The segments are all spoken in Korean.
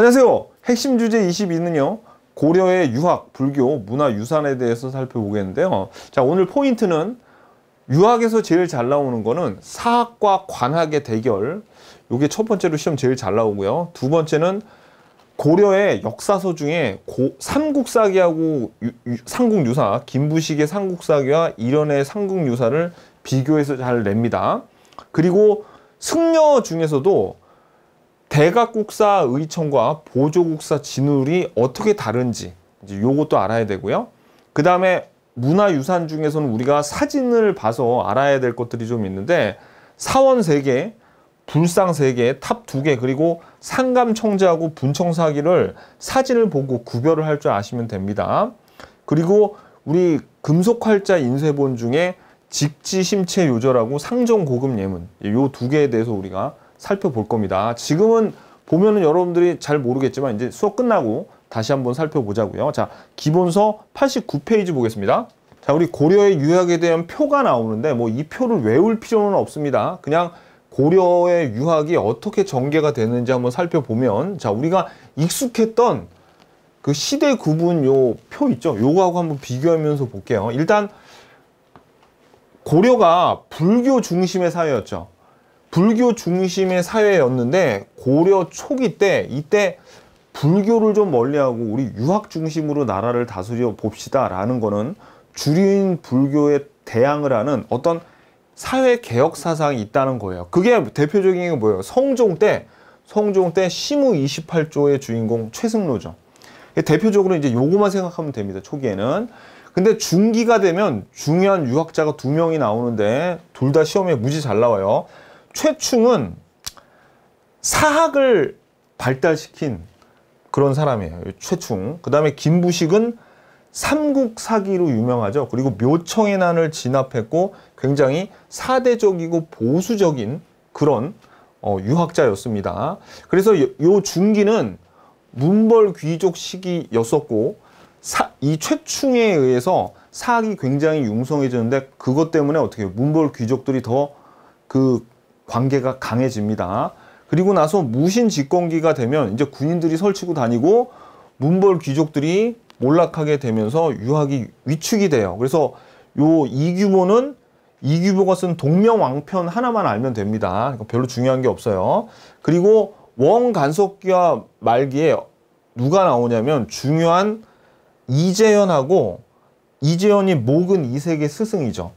안녕하세요. 핵심 주제 22는요. 고려의 유학, 불교, 문화 유산에 대해서 살펴보겠는데요. 자, 오늘 포인트는 유학에서 제일 잘 나오는 거는 사학과 관학의 대결. 요게 첫 번째로 시험 제일 잘 나오고요. 두 번째는 고려의 역사서 중에 고, 삼국사기하고 유, 유, 삼국유사, 김부식의 삼국사기와 이련의 삼국유사를 비교해서 잘 냅니다. 그리고 승려 중에서도 대각국사 의청과 보조국사 진울이 어떻게 다른지 이제 요것도 알아야 되고요. 그 다음에 문화유산 중에서는 우리가 사진을 봐서 알아야 될 것들이 좀 있는데 사원 3개, 불상 3개, 탑 2개 그리고 상감청자하고 분청사기를 사진을 보고 구별을 할 줄 아시면 됩니다. 그리고 우리 금속활자 인쇄본 중에 직지심체 요절하고 상정고급 예문 요 두 개에 대해서 우리가 살펴볼 겁니다. 지금은 보면은 여러분들이 잘 모르겠지만 이제 수업 끝나고 다시 한번 살펴보자고요. 자, 기본서 89페이지 보겠습니다. 자, 우리 고려의 유학에 대한 표가 나오는데 뭐 이 표를 외울 필요는 없습니다. 그냥 고려의 유학이 어떻게 전개가 되는지 한번 살펴보면 자, 우리가 익숙했던 그 시대 구분 요 표 있죠? 요거하고 한번 비교하면서 볼게요. 일단 고려가 불교 중심의 사회였죠. 불교 중심의 사회였는데 고려 초기 때 이때 불교를 좀 멀리하고 우리 유학 중심으로 나라를 다스려 봅시다 라는 거는 주류인 불교에 대항을 하는 어떤 사회개혁 사상이 있다는 거예요. 그게 대표적인 게 뭐예요? 성종 때 성종 때 시무 28조의 주인공 최승로죠. 대표적으로 이제 요거만 생각하면 됩니다. 초기에는. 근데 중기가 되면 중요한 유학자가 두 명이 나오는데 둘 다 시험에 무지 잘 나와요. 최충은 사학을 발달시킨 그런 사람이에요. 최충. 그 다음에 김부식은 삼국사기로 유명하죠. 그리고 묘청의 난을 진압했고 굉장히 사대적이고 보수적인 그런 어, 유학자였습니다. 그래서 요, 요 중기는 문벌 귀족 시기였었고 사, 이 최충에 의해서 사학이 굉장히 융성해졌는데 그것 때문에 어떻게 문벌 귀족들이 더그 관계가 강해집니다. 그리고 나서 무신 집권기가 되면 이제 군인들이 설치고 다니고 문벌 귀족들이 몰락하게 되면서 유학이 위축이 돼요. 그래서 요이 규모는 이 규모가 쓴 동명왕편 하나만 알면 됩니다. 별로 중요한 게 없어요. 그리고 원간석기와 말기에 누가 나오냐면 중요한 이재현하고 이재현이 목은 이색의 스승이죠.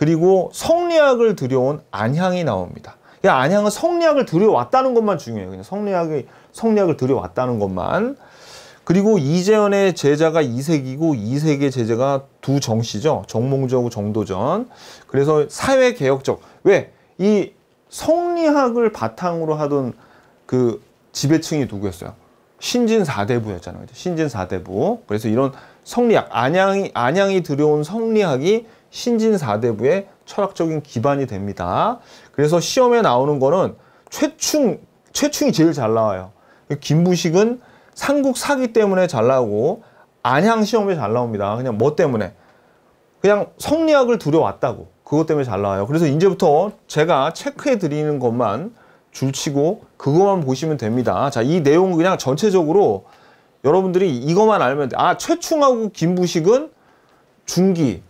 그리고 성리학을 들여온 안향이 나옵니다. 이 그러니까 안향은 성리학을 들여왔다는 것만 중요해요. 그냥 성리학이 성리학을 들여왔다는 것만. 그리고 이재현의 제자가 이색이고 이색의 제자가 두 정씨죠. 정몽주하고 정도전. 그래서 사회개혁적. 왜? 이 성리학을 바탕으로 하던 그 지배층이 누구였어요? 신진 4대부였잖아요. 신진 4대부. 그래서 이런 성리학, 안양이, 안양이 들여온 성리학이 신진 사대부의 철학적인 기반이 됩니다. 그래서 시험에 나오는 거는 최충, 최충이 제일 잘 나와요. 김부식은 삼국 사기 때문에 잘 나오고 안양 시험에 잘 나옵니다. 그냥 뭐 때문에? 그냥 성리학을 두려웠다고 그것 때문에 잘 나와요. 그래서 이제부터 제가 체크해 드리는 것만 줄치고 그것만 보시면 됩니다. 자, 이 내용 그냥 전체적으로 여러분들이 이것만 알면 돼. 아, 최충하고 김부식은 중기,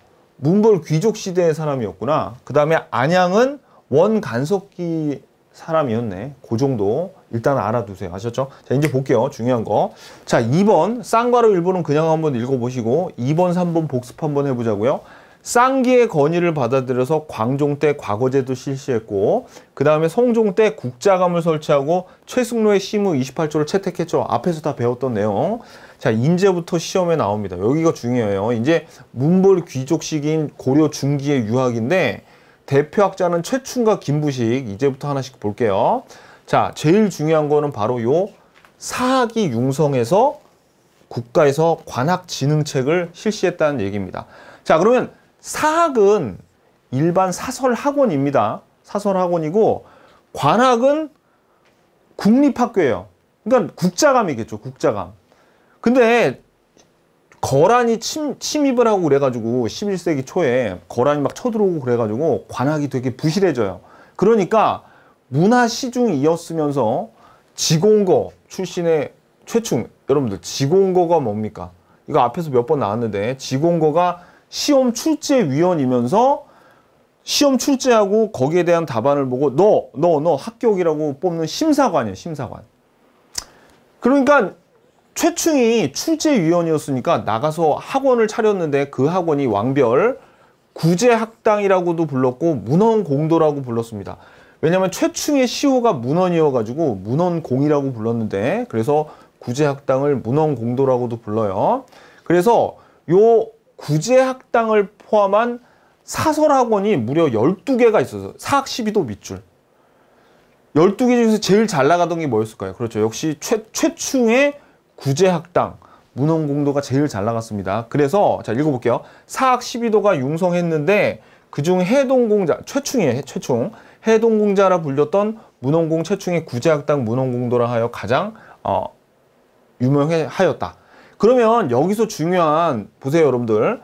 문벌 귀족 시대의 사람이었구나. 그 다음에 안양은 원간석기 사람이었네. 그 정도 일단 알아두세요. 아셨죠? 자, 이제 볼게요. 중요한 거. 자, 2번 쌍과로 1번은 그냥 한번 읽어보시고 2번, 3번 복습 한번 해보자고요. 쌍기의 건의를 받아들여서 광종 때 과거제도 실시했고 그 다음에 성종 때 국자감을 설치하고 최승로의 시무 28조를 채택했죠. 앞에서 다 배웠던 내용. 자 인제부터 시험에 나옵니다. 여기가 중요해요. 이제 문벌 귀족 시기인 고려 중기의 유학인데 대표학자는 최춘과 김부식 이제부터 하나씩 볼게요. 자 제일 중요한 거는 바로 요 사학이 융성해서 국가에서 관학 진흥책을 실시했다는 얘기입니다. 자 그러면 사학은 일반 사설학원입니다. 사설학원이고 관학은 국립학교예요. 그러니까 국자감이겠죠. 국자감. 근데 거란이 침, 침입을 하고 그래가지고 11세기 초에 거란이 막 쳐들어오고 그래가지고 관학이 되게 부실해져요. 그러니까 문화시중이었으면서 지공거 출신의 최충 여러분들 지공거가 뭡니까? 이거 앞에서 몇 번 나왔는데 지공거가 시험 출제위원이면서 시험 출제하고 거기에 대한 답안을 보고 너, 너, 너 합격이라고 뽑는 심사관이에요, 심사관. 그러니까 최충이 출제위원이었으니까 나가서 학원을 차렸는데 그 학원이 왕별 구제학당이라고도 불렀고 문헌공도라고 불렀습니다. 왜냐하면 최충의 시호가 문헌이어가지고 문헌공이라고 불렀는데 그래서 구제학당을 문헌공도라고도 불러요. 그래서 요 구제학당을 포함한 사설학원이 무려 12개가 있어서 사학 12도 밑줄. 12개 중에서 제일 잘 나가던 게 뭐였을까요? 그렇죠. 역시 최, 최충의 구제학당. 문헌공도가 제일 잘 나갔습니다. 그래서 자 읽어볼게요. 사학 12도가 융성했는데 그중 해동공자, 최충이에요. 최충. 해동공자라 불렸던 문헌공 최충의 구제학당 문헌공도라 하여 가장 어, 유명하였다. 그러면 여기서 중요한 보세요 여러분들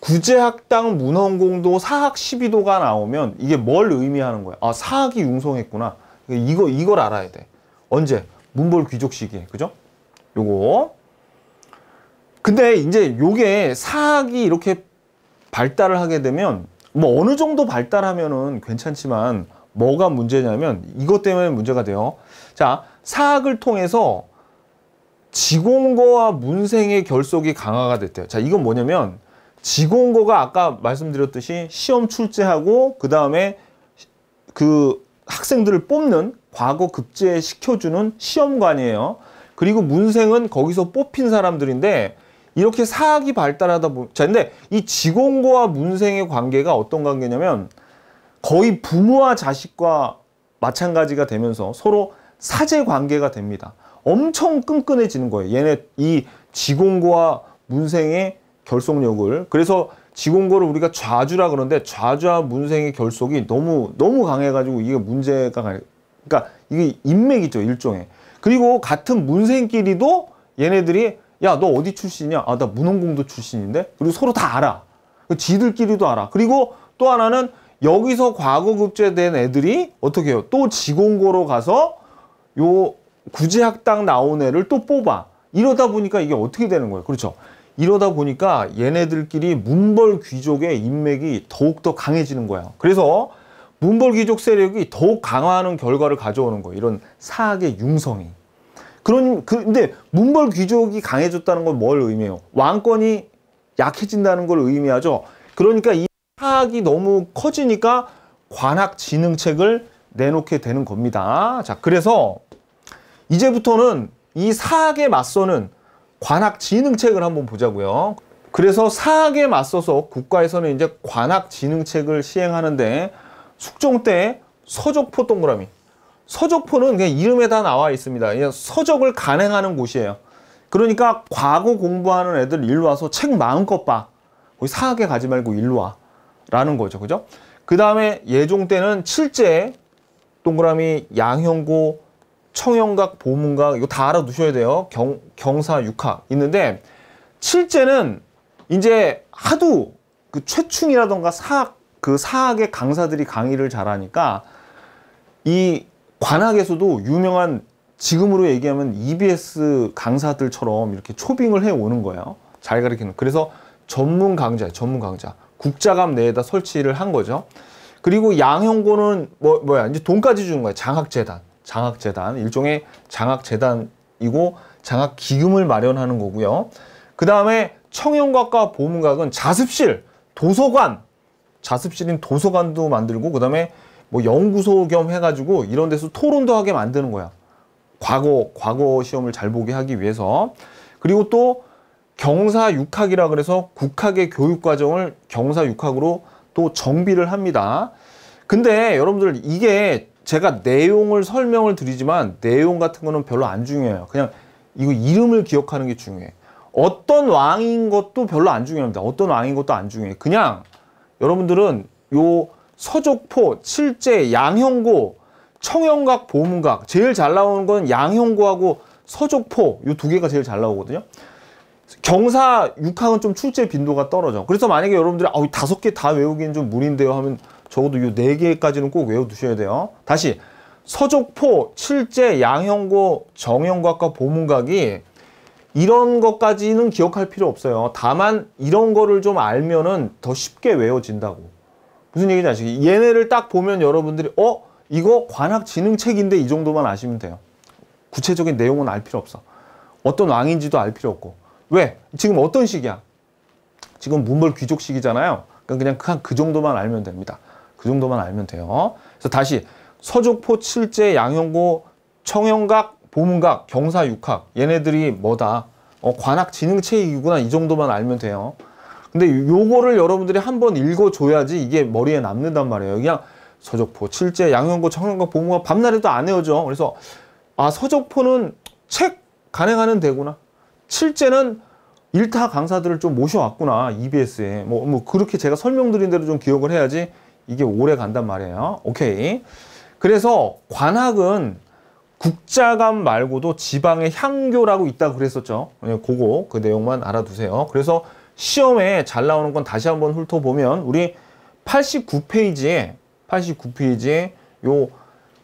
구제학당 문헌공도 사학 12도가 나오면 이게 뭘 의미하는 거야? 아 사학이 융성했구나. 그러니까 이거 이걸 알아야 돼. 언제? 문벌 귀족 시기에 그죠? 요거. 근데 이제 요게 사학이 이렇게 발달을 하게 되면 뭐 어느 정도 발달하면은 괜찮지만 뭐가 문제냐면 이것 때문에 문제가 돼요. 자 사학을 통해서 지공고와 문생의 결속이 강화가 됐대요. 자, 이건 뭐냐면 지공고가 아까 말씀드렸듯이 시험 출제하고 그 다음에 그 학생들을 뽑는 과거 급제 시켜주는 시험관이에요. 그리고 문생은 거기서 뽑힌 사람들인데 이렇게 사학이 발달하다 보면 자 근데 이 지공고와 문생의 관계가 어떤 관계냐면 거의 부모와 자식과 마찬가지가 되면서 서로 사제 관계가 됩니다. 엄청 끈끈해지는 거예요. 얘네 이 지공고와 문생의 결속력을 그래서 지공고를 우리가 좌주라 그러는데 좌주와 문생의 결속이 너무 너무 강해가지고 이게 문제가 그러니까 이게 인맥이죠 일종의 그리고 같은 문생끼리도 얘네들이 야 너 어디 출신이냐아나 문헌공도 출신인데 그리고 서로 다 알아 그 지들끼리도 알아 그리고 또 하나는 여기서 과거 급제된 애들이 어떻게 해요 또 지공고로 가서 요 구제학당 나온 애를 또 뽑아. 이러다 보니까 이게 어떻게 되는 거예요? 그렇죠. 이러다 보니까 얘네들끼리 문벌 귀족의 인맥이 더욱더 강해지는 거예요. 그래서 문벌 귀족 세력이 더욱 강화하는 결과를 가져오는 거예요. 이런 사학의 융성이. 그런, 그, 근데 문벌 귀족이 강해졌다는 건 뭘 의미해요? 왕권이 약해진다는 걸 의미하죠. 그러니까 이 사학이 너무 커지니까 관악 진흥책을 내놓게 되는 겁니다. 자, 그래서 이제부터는 이 사학에 맞서는 관학 진흥책을 한번 보자고요. 그래서 사학에 맞서서 국가에서는 이제 관학 진흥책을 시행하는데 숙종 때 서적포 동그라미. 서적포는 그냥 이름에 다 나와 있습니다. 서적을 간행하는 곳이에요. 그러니까 과거 공부하는 애들 일로 와서 책 마음껏 봐. 거기 사학에 가지 말고 일로 와. 라는 거죠. 그죠? 그 다음에 예종 때는 칠제 동그라미 양형고 청영각, 보문각 이거 다 알아두셔야 돼요. 경, 경사, 육학 있는데 실제는 이제 하도 그 최충이라던가 사학 그 사학의 강사들이 강의를 잘하니까 이 관학에서도 유명한 지금으로 얘기하면 EBS 강사들처럼 이렇게 초빙을 해 오는 거예요. 잘 가르치는. 그래서 전문 강좌, 전문 강좌. 국자감 내에다 설치를 한 거죠. 그리고 양형고는 뭐 뭐야? 이제 돈까지 주는 거예요. 장학재단. 장학재단 일종의 장학재단이고 장학기금을 마련하는 거고요. 그 다음에 청년과과 보문각은 자습실, 도서관, 자습실인 도서관도 만들고 그 다음에 뭐 연구소 겸 해가지고 이런 데서 토론도 하게 만드는 거야. 과거, 과거 시험을 잘 보게 하기 위해서. 그리고 또 경사 육학이라 그래서 국학의 교육 과정을 경사 육학으로 또 정비를 합니다. 근데 여러분들 이게 제가 내용을 설명을 드리지만 내용 같은 거는 별로 안 중요해요. 그냥 이거 이름을 기억하는 게 중요해. 어떤 왕인 것도 별로 안 중요합니다. 어떤 왕인 것도 안 중요해. 그냥 여러분들은 요 서족포, 칠제, 양형고, 청형각 보문각 제일 잘 나오는 건 양형고하고 서족포 요 두 개가 제일 잘 나오거든요. 경사 육학은 좀 출제 빈도가 떨어져. 그래서 만약에 여러분들이 아 다섯 개 다 외우기는 좀 무리인데요 하면 적어도 이 네 개까지는 꼭 외워두셔야 돼요. 다시 서족포, 칠제, 양형고, 정형과과, 보문각이 이런 것까지는 기억할 필요 없어요. 다만 이런 거를 좀 알면은 더 쉽게 외워진다고. 무슨 얘기인지 아시겠어 얘네를 딱 보면 여러분들이 어? 이거 관학지능책인데 이 정도만 아시면 돼요. 구체적인 내용은 알 필요 없어. 어떤 왕인지도 알 필요 없고. 왜? 지금 어떤 시기야? 지금 문벌 귀족 시기잖아요. 그러니까 그냥 그냥 그 정도만 알면 됩니다. 그 정도만 알면 돼요. 그래서 다시 서족포 칠제 양용고 청영각 보문각 경사 육학 얘네들이 뭐다 어, 관악 지능체이구나 이 정도만 알면 돼요. 근데 요거를 여러분들이 한번 읽어줘야지 이게 머리에 남는단 말이에요. 그냥 서족포, 칠제, 양현고, 청년과 보문과 밤날에도 안 헤어져. 그래서 아 서족포는 책 간행하는 대구나. 칠제는 일타 강사들을 좀 모셔왔구나. EBS에. 뭐, 뭐 그렇게 제가 설명드린 대로 좀 기억을 해야지 이게 오래 간단 말이에요. 오케이. 그래서 관악은 국자감 말고도 지방의 향교라고 있다고 그랬었죠. 예, 그거 그 내용만 알아두세요. 그래서 시험에 잘 나오는 건 다시 한번 훑어보면 우리 89페이지에 89페이지에 요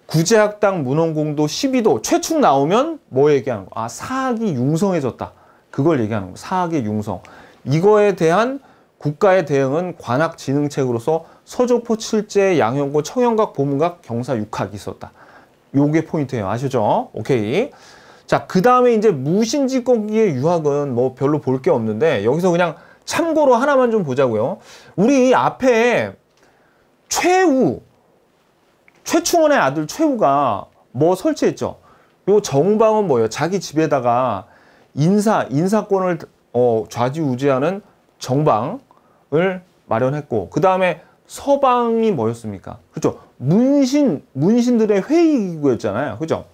구제학당 문헌공도 12도 최충 나오면 뭐 얘기하는 거? 아 사학이 융성해졌다. 그걸 얘기하는 거. 사학의 융성. 이거에 대한 국가의 대응은 관악진흥책으로서 서조포 칠제 양형고 청영각 보문각 경사 육학이 있었다. 요게 포인트예요. 아시죠? 오케이. 자, 그 다음에 이제 무신지꺼기의 유학은 뭐 별로 볼 게 없는데 여기서 그냥 참고로 하나만 좀 보자고요. 우리 앞에 최우, 최충원의 아들 최우가 뭐 설치했죠? 요 정방은 뭐예요? 자기 집에다가 인사, 인사권을 어, 좌지우지하는 정방 을 마련했고 그 다음에 서방이 뭐였습니까? 그렇죠. 문신, 문신들의 회의기구였잖아요. 그렇죠.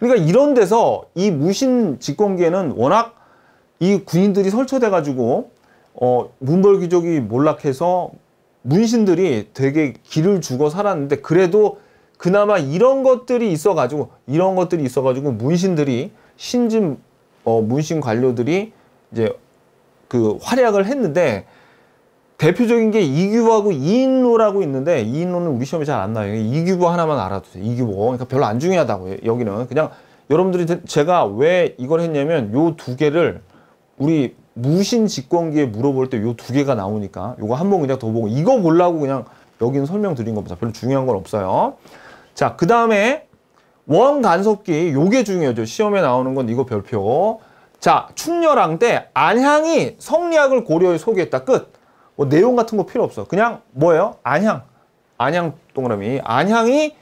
그러니까 이런 데서 이 무신 집권기에는 워낙 이 군인들이 설쳐돼 가지고 어, 문벌귀족이 몰락해서 문신들이 되게 길을 주고 살았는데 그래도 그나마 이런 것들이 있어 가지고 이런 것들이 있어 가지고 문신들이 신진 어, 문신 관료들이 이제 그 활약을 했는데 대표적인 게2규보하고2인로라고 있는데 2인로는 우리 시험에 잘 안 나와요. 2규보 하나만 알아두세요. 2규보 그러니까 별로 안 중요하다고 해요. 여기는. 그냥 여러분들이 제가 왜 이걸 했냐면 요 두 개를 우리 무신 직권기에 물어볼 때 요 두 개가 나오니까 요거 한 번 그냥 더 보고 이거 보려고 그냥 여기는 설명드린 겁니다. 별로 중요한 건 없어요. 자, 그 다음에 원간섭기 요게 중요하죠. 시험에 나오는 건 이거 별표. 자, 충렬왕 때 안향이 성리학을 고려해 소개했다. 끝. 뭐 내용 같은 거 필요 없어. 그냥 뭐예요? 안향. 안향 동그라미. 안향이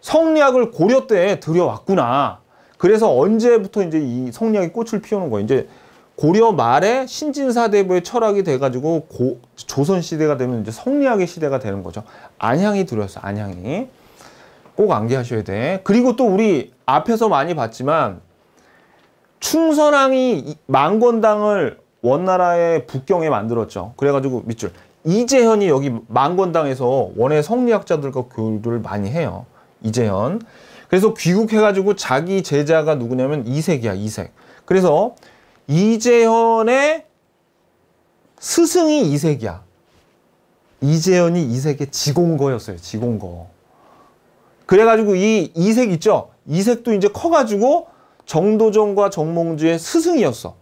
성리학을 고려 때 들여왔구나. 그래서 언제부터 이제 이 성리학이 꽃을 피우는 거예요. 이제 고려 말에 신진사대부의 철학이 돼가지고 고, 조선 시대가 되면 이제 성리학의 시대가 되는 거죠. 안향이 들어왔어. 안향이. 꼭 암기하셔야 돼. 그리고 또 우리 앞에서 많이 봤지만 충선왕이 망건당을 원나라의 북경에 만들었죠. 그래가지고 밑줄 이재현이 여기 망건당에서 원의 성리학자들과 교류를 많이 해요. 이재현. 그래서 귀국해가지고 자기 제자가 누구냐면 이색이야 이색. 그래서 이재현의 스승이 이색이야. 이재현이 이색의 지공거였어요. 지공거. 그래가지고 이 이색 있죠? 이색도 이제 커가지고 정도전과 정몽주의 스승이었어.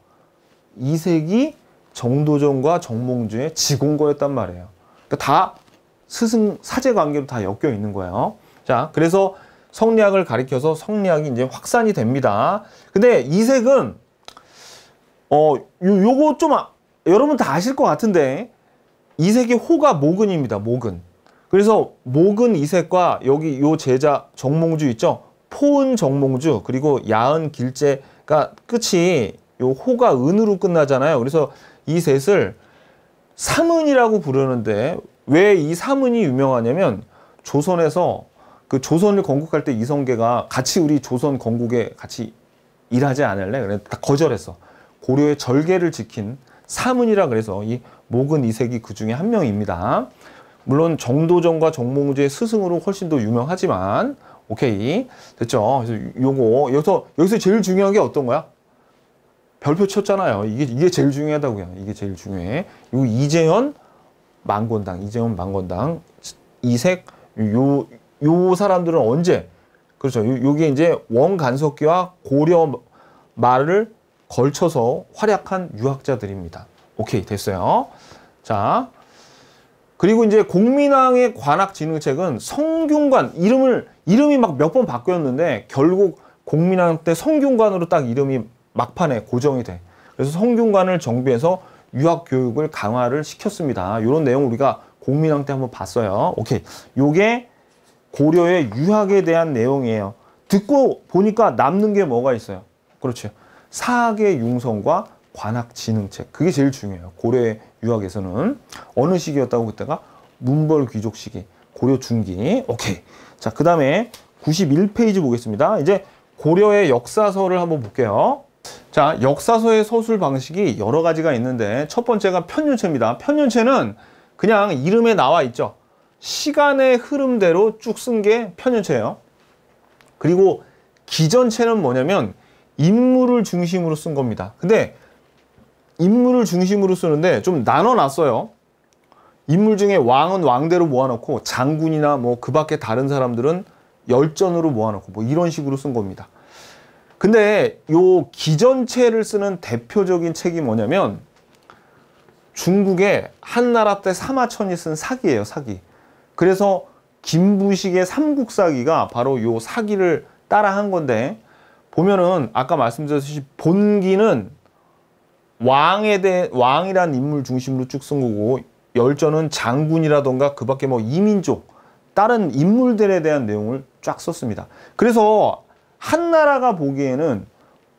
이색이 정도전과 정몽주의 지공거였단 말이에요. 그러니까 다 스승 사제 관계로 다 엮여 있는 거예요. 자, 그래서 성리학을 가리켜서 성리학이 이제 확산이 됩니다. 근데 이색은 어 요, 요거 좀 아, 여러분 다 아실 것 같은데 이색의 호가 모근입니다. 모근. 그래서 모근 이색과 여기 요 제자 정몽주 있죠? 포은 정몽주 그리고 야은 길재가 끝이 요 호가 은으로 끝나잖아요. 그래서 이 셋을 사문이라고 부르는데 왜 이사문이 유명하냐면 조선에서 그 조선을 건국할 때 이성계가 같이 우리 조선 건국에 같이 일하지 않을래? 그래 다 거절했어. 고려의 절개를 지킨 사문이라 그래서 이 목은 이색이 그 중에 한 명입니다. 물론 정도전과 정몽주의 스승으로 훨씬 더 유명하지만 오케이 됐죠. 그래서 요거 여기서 여기서 제일 중요한 게 어떤 거야? 별표 쳤잖아요. 이게 이게 제일 중요하다고요. 이게 제일 중요해. 요 이재현 망권당 이재현 망권당 이색 요 요 사람들은 언제 그렇죠. 요, 요게 이제 원간석기와 고려 말을 걸쳐서 활약한 유학자들입니다. 오케이 됐어요. 자 그리고 이제 공민왕의 관악진흥책은 성균관 이름을 이름이 막 몇 번 바뀌었는데 결국 공민왕 때 성균관으로 딱 이름이 막판에 고정이 돼. 그래서 성균관을 정비해서 유학 교육을 강화를 시켰습니다. 이런 내용 우리가 공민왕 때 한번 봤어요. 오케이. 요게 고려의 유학에 대한 내용이에요. 듣고 보니까 남는 게 뭐가 있어요? 그렇죠. 사학의 융성과 관학 진흥책. 그게 제일 중요해요. 고려의 유학에서는 어느 시기였다고 그때가 문벌 귀족 시기. 고려 중기. 오케이. 자, 그다음에 91페이지 보겠습니다. 이제 고려의 역사서를 한번 볼게요. 자, 역사서의 서술 방식이 여러 가지가 있는데 첫 번째가 편륜체입니다. 편륜체는 그냥 이름에 나와 있죠. 시간의 흐름대로 쭉 쓴 게 편륜체예요. 그리고 기전체는 뭐냐면 인물을 중심으로 쓴 겁니다. 근데 인물을 중심으로 쓰는데 좀 나눠놨어요. 인물 중에 왕은 왕대로 모아놓고 장군이나 뭐 그 밖에 다른 사람들은 열전으로 모아놓고 뭐 이런 식으로 쓴 겁니다. 근데 요 기전체를 쓰는 대표적인 책이 뭐냐면 중국의 한나라 때 사마천이 쓴 사기예요, 사기. 그래서 김부식의 삼국사기가 바로 요 사기를 따라한 건데 보면은 아까 말씀드렸듯이 본기는 왕에 대해 왕이란 인물 중심으로 쭉 쓴 거고 열전은 장군이라던가 그 밖에 뭐 이민족 다른 인물들에 대한 내용을 쫙 썼습니다. 그래서 한 나라가 보기에는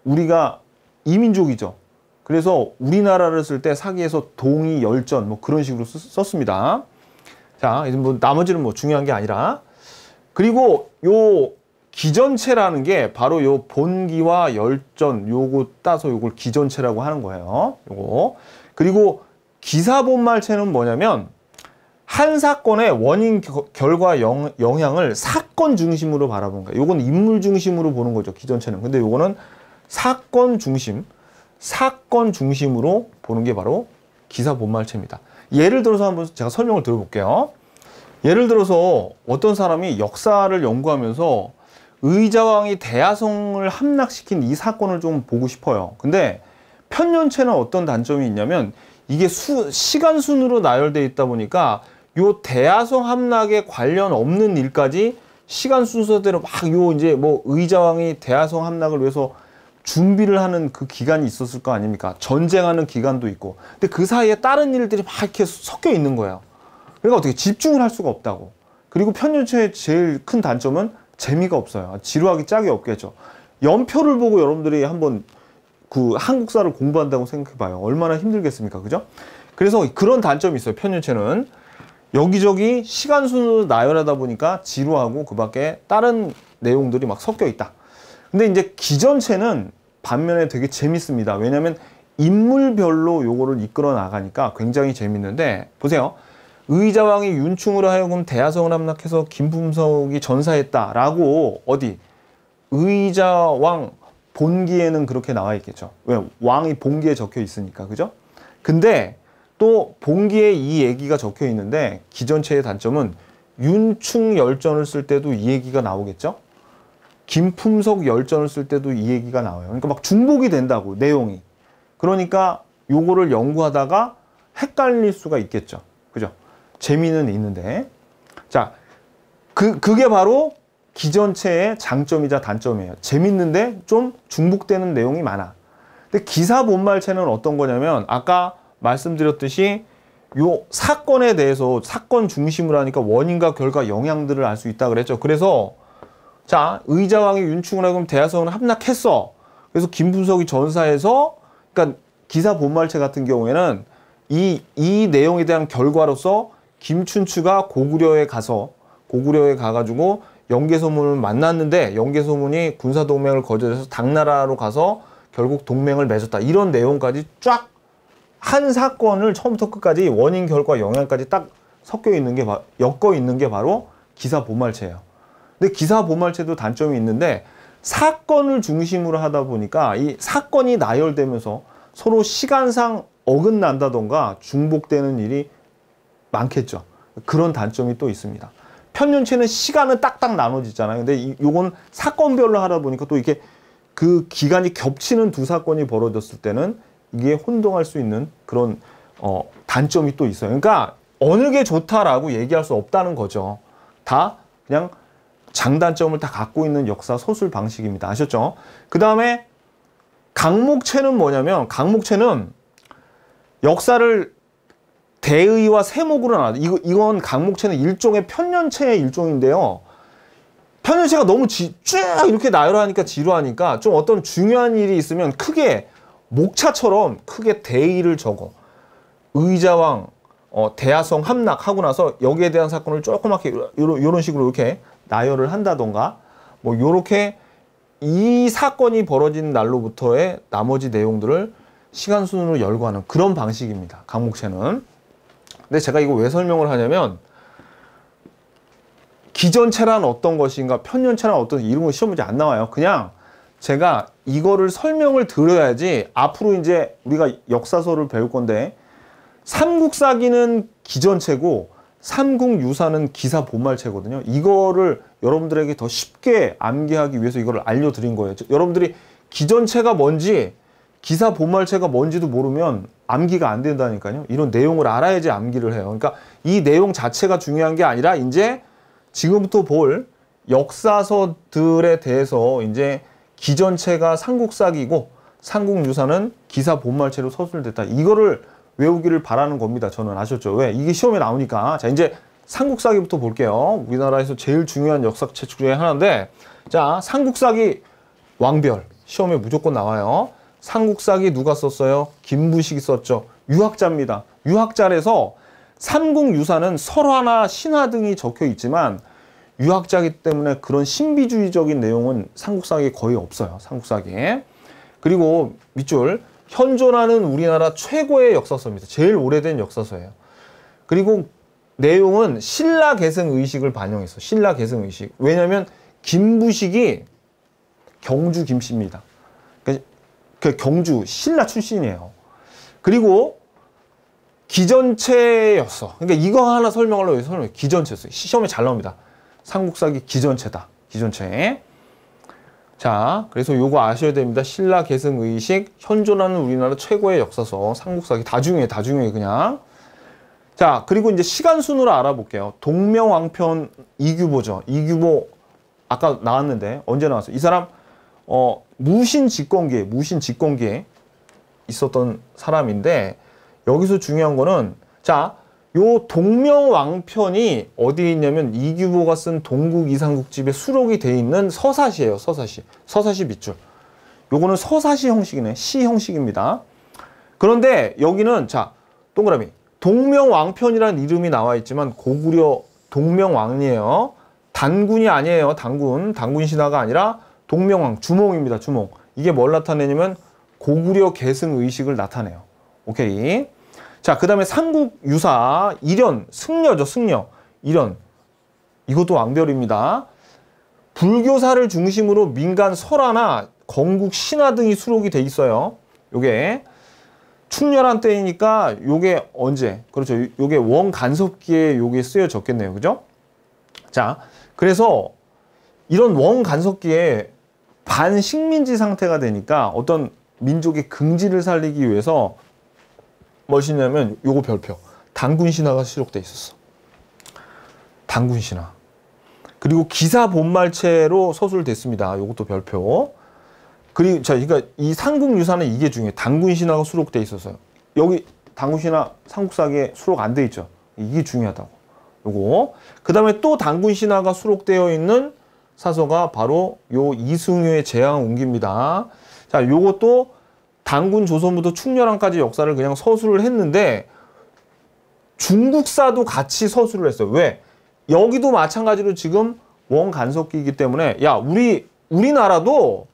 우리가 이민족이죠. 그래서 우리나라를 쓸 때 사기에서 동의, 열전 뭐 그런 식으로 쓰, 썼습니다. 자, 이제 뭐 나머지는 뭐 중요한 게 아니라 그리고 요 기전체라는 게 바로 요 본기와 열전 요거 따서 요걸 기전체라고 하는 거예요. 요거. 그리고 기사본말체는 뭐냐면 한 사건의 원인 결과 영, 영향을 사 사건 중심으로 바라본 거예요. 요건 인물 중심으로 보는 거죠. 기존체는. 근데 이거는 사건 중심, 사건 중심으로 보는 게 바로 기사 본말체입니다. 예를 들어서 한번 제가 설명을 들어볼게요. 예를 들어서 어떤 사람이 역사를 연구하면서 의자왕이 대야성을 함락시킨 이 사건을 좀 보고 싶어요. 근데 편년체는 어떤 단점이 있냐면 이게 수, 시간 순으로 나열되어 있다 보니까 요 대야성 함락에 관련 없는 일까지 시간 순서대로 막 요 이제 뭐 의자왕이 대하성 함락을 위해서 준비를 하는 그 기간이 있었을 거 아닙니까? 전쟁하는 기간도 있고. 근데 그 사이에 다른 일들이 막 이렇게 섞여 있는 거예요. 그러니까 어떻게 집중을 할 수가 없다고. 그리고 편연체의 제일 큰 단점은 재미가 없어요. 지루하기 짝이 없겠죠. 연표를 보고 여러분들이 한번 그 한국사를 공부한다고 생각해봐요. 얼마나 힘들겠습니까? 그죠? 그래서 그런 단점이 있어요. 편연체는. 여기저기 시간 순으로 나열하다 보니까 지루하고 그 밖에 다른 내용들이 막 섞여 있다. 근데 이제 기전체는 반면에 되게 재밌습니다. 왜냐면 인물별로 요거를 이끌어 나가니까 굉장히 재밌는데 보세요. 의자왕이 윤충으로 하여금 대하성을 함락해서 김품석이 전사했다라고 어디 의자왕 본기에는 그렇게 나와 있겠죠. 왜 왕이 본기에 적혀 있으니까 그죠? 근데 또 봉기에 이 얘기가 적혀 있는데 기전체의 단점은 윤충 열전을 쓸 때도 이 얘기가 나오겠죠? 김품석 열전을 쓸 때도 이 얘기가 나와요. 그러니까 막 중복이 된다고 내용이. 그러니까 요거를 연구하다가 헷갈릴 수가 있겠죠. 그죠? 재미는 있는데. 자, 그, 그게 바로 기전체의 장점이자 단점이에요. 재밌는데 좀 중복되는 내용이 많아. 근데 기사 본말체는 어떤 거냐면 아까 말씀드렸듯이 요 사건에 대해서 사건 중심으로 하니까 원인과 결과 영향들을 알 수 있다 그랬죠. 그래서 자 의자왕이 윤충원하고 대하성은 합락했어 그래서 김분석이 전사해서 그러니까 기사 본말체 같은 경우에는 이 이 내용에 대한 결과로서 김춘추가 고구려에 가서 고구려에 가가지고 영계소문을 만났는데 영계소문이 군사동맹을 거절해서 당나라로 가서 결국 동맹을 맺었다. 이런 내용까지 쫙한 사건을 처음부터 끝까지 원인, 결과, 영향까지 딱 섞여 있는 게 엮어 있는 게 바로 기사 보말체예요. 근데 기사 보말체도 단점이 있는데 사건을 중심으로 하다 보니까 이 사건이 나열되면서 서로 시간상 어긋난다던가 중복되는 일이 많겠죠. 그런 단점이 또 있습니다. 편년체는 시간은 딱딱 나눠지잖아요. 근데 이, 건 사건별로 하다 보니까 또 이게 그 기간이 겹치는 두 사건이 벌어졌을 때는 이게 혼동할 수 있는 그런 어, 단점이 또 있어요. 그러니까 어느 게 좋다라고 얘기할 수 없다는 거죠. 다 그냥 장단점을 다 갖고 있는 역사 서술 방식입니다. 아셨죠? 그 다음에 강목체는 뭐냐면 강목체는 역사를 대의와 세목으로 나눠. 이거 이건 강목체는 일종의 편년체의 일종인데요. 편년체가 너무 지, 쭉 이렇게 나열하니까 지루하니까 좀 어떤 중요한 일이 있으면 크게 목차처럼 크게 대의를 적어 의자왕 어, 대하성 함락하고 나서 여기에 대한 사건을 조그맣게 요런, 요런 식으로 이렇게 나열을 한다던가 뭐 요렇게 이 사건이 벌어진 날로부터의 나머지 내용들을 시간 순으로 열거하는 그런 방식입니다. 강목체는. 근데 제가 이거 왜 설명을 하냐면 기전체란 어떤 것인가 편년체란 어떤 이런 거 시험 문제 안 나와요. 그냥 제가 이거를 설명을 드려야지 앞으로 이제 우리가 역사서를 배울 건데 삼국사기는 기전체고 삼국유사는 기사 본말체거든요 이거를 여러분들에게 더 쉽게 암기하기 위해서 이거를 알려드린 거예요. 여러분들이 기전체가 뭔지 기사 본말체가 뭔지도 모르면 암기가 안 된다니까요. 이런 내용을 알아야지 암기를 해요. 그러니까 이 내용 자체가 중요한 게 아니라 이제 지금부터 볼 역사서들에 대해서 이제 기전체가 삼국사기고 삼국유사는 기사 본말체로 서술됐다. 이거를 외우기를 바라는 겁니다. 저는 아셨죠? 왜? 이게 시험에 나오니까. 자, 이제 삼국사기부터 볼게요. 우리나라에서 제일 중요한 역사책 중에 하나인데 자, 삼국사기 왕별. 시험에 무조건 나와요. 삼국사기 누가 썼어요? 김부식이 썼죠. 유학자입니다. 유학자래서 삼국유사는 설화나 신화 등이 적혀 있지만 유학자이기 때문에 그런 신비주의적인 내용은 삼국사기에 거의 없어요. 삼국사기에. 그리고 밑줄 현존하는 우리나라 최고의 역사서입니다. 제일 오래된 역사서예요. 그리고 내용은 신라 계승 의식을 반영했어. 신라 계승 의식. 왜냐면 김부식이 경주 김씨입니다. 그, 그 경주 신라 출신이에요. 그리고 기전체였어. 그러니까 이거 하나 설명하려고 해서 설명해. 기전체였어요. 시험에 잘 나옵니다. 삼국사기 기전체다. 기전체. 자, 그래서 요거 아셔야 됩니다. 신라 계승 의식, 현존하는 우리나라 최고의 역사서, 삼국사기 다 중요해, 다 중요해, 그냥. 자, 그리고 이제 시간 순으로 알아볼게요. 동명왕편 이규보죠. 이규보 아까 나왔는데 언제 나왔어? 이 사람 어 무신 직권기에 무신 직권기에 있었던 사람인데 여기서 중요한 거는 자요 동명왕편이 어디에 있냐면 이규보가 쓴 동국 이상국집에 수록이 돼 있는 서사시예요. 서사시. 서사시 밑줄. 요거는 서사시 형식이네. 시 형식입니다. 그런데 여기는 자 동그라미 동명왕편이라는 이름이 나와 있지만 고구려 동명왕이에요. 단군이 아니에요. 단군. 단군 신화가 아니라 동명왕 주몽입니다. 주몽. 이게 뭘 나타내냐면 고구려 계승 의식을 나타내요. 오케이. 자, 그 다음에 삼국 유사, 일연, 승려죠, 승려. 일연. 이것도 왕별입니다. 불교사를 중심으로 민간 설화나 건국 신화 등이 수록이 돼 있어요. 요게 충렬한 때이니까 요게 언제? 그렇죠. 요게 원간섭기에 요게 쓰여졌겠네요. 그죠? 자, 그래서 이런 원간섭기에 반식민지 상태가 되니까 어떤 민족의 긍지를 살리기 위해서 멋있냐면 요거 별표. 단군 신화가 수록돼 있었어. 단군 신화. 그리고 기사 본말체로 서술됐습니다. 요것도 별표. 그리고 자, 그러니까 이 상국 유사는 이게 중요해. 단군 신화가 수록돼 있었어요 여기 단군 신화 삼국사기에 수록 안 돼 있죠. 이게 중요하다고. 요거. 그다음에 또 단군 신화가 수록되어 있는 사서가 바로 요이승유의 재앙 옮깁니다. 자, 요것도 당군 조선부터 충렬왕까지 역사를 그냥 서술을 했는데 중국사도 같이 서술을 했어요. 왜? 여기도 마찬가지로 지금 원간석기이기 때문에 야 우리 우리나라도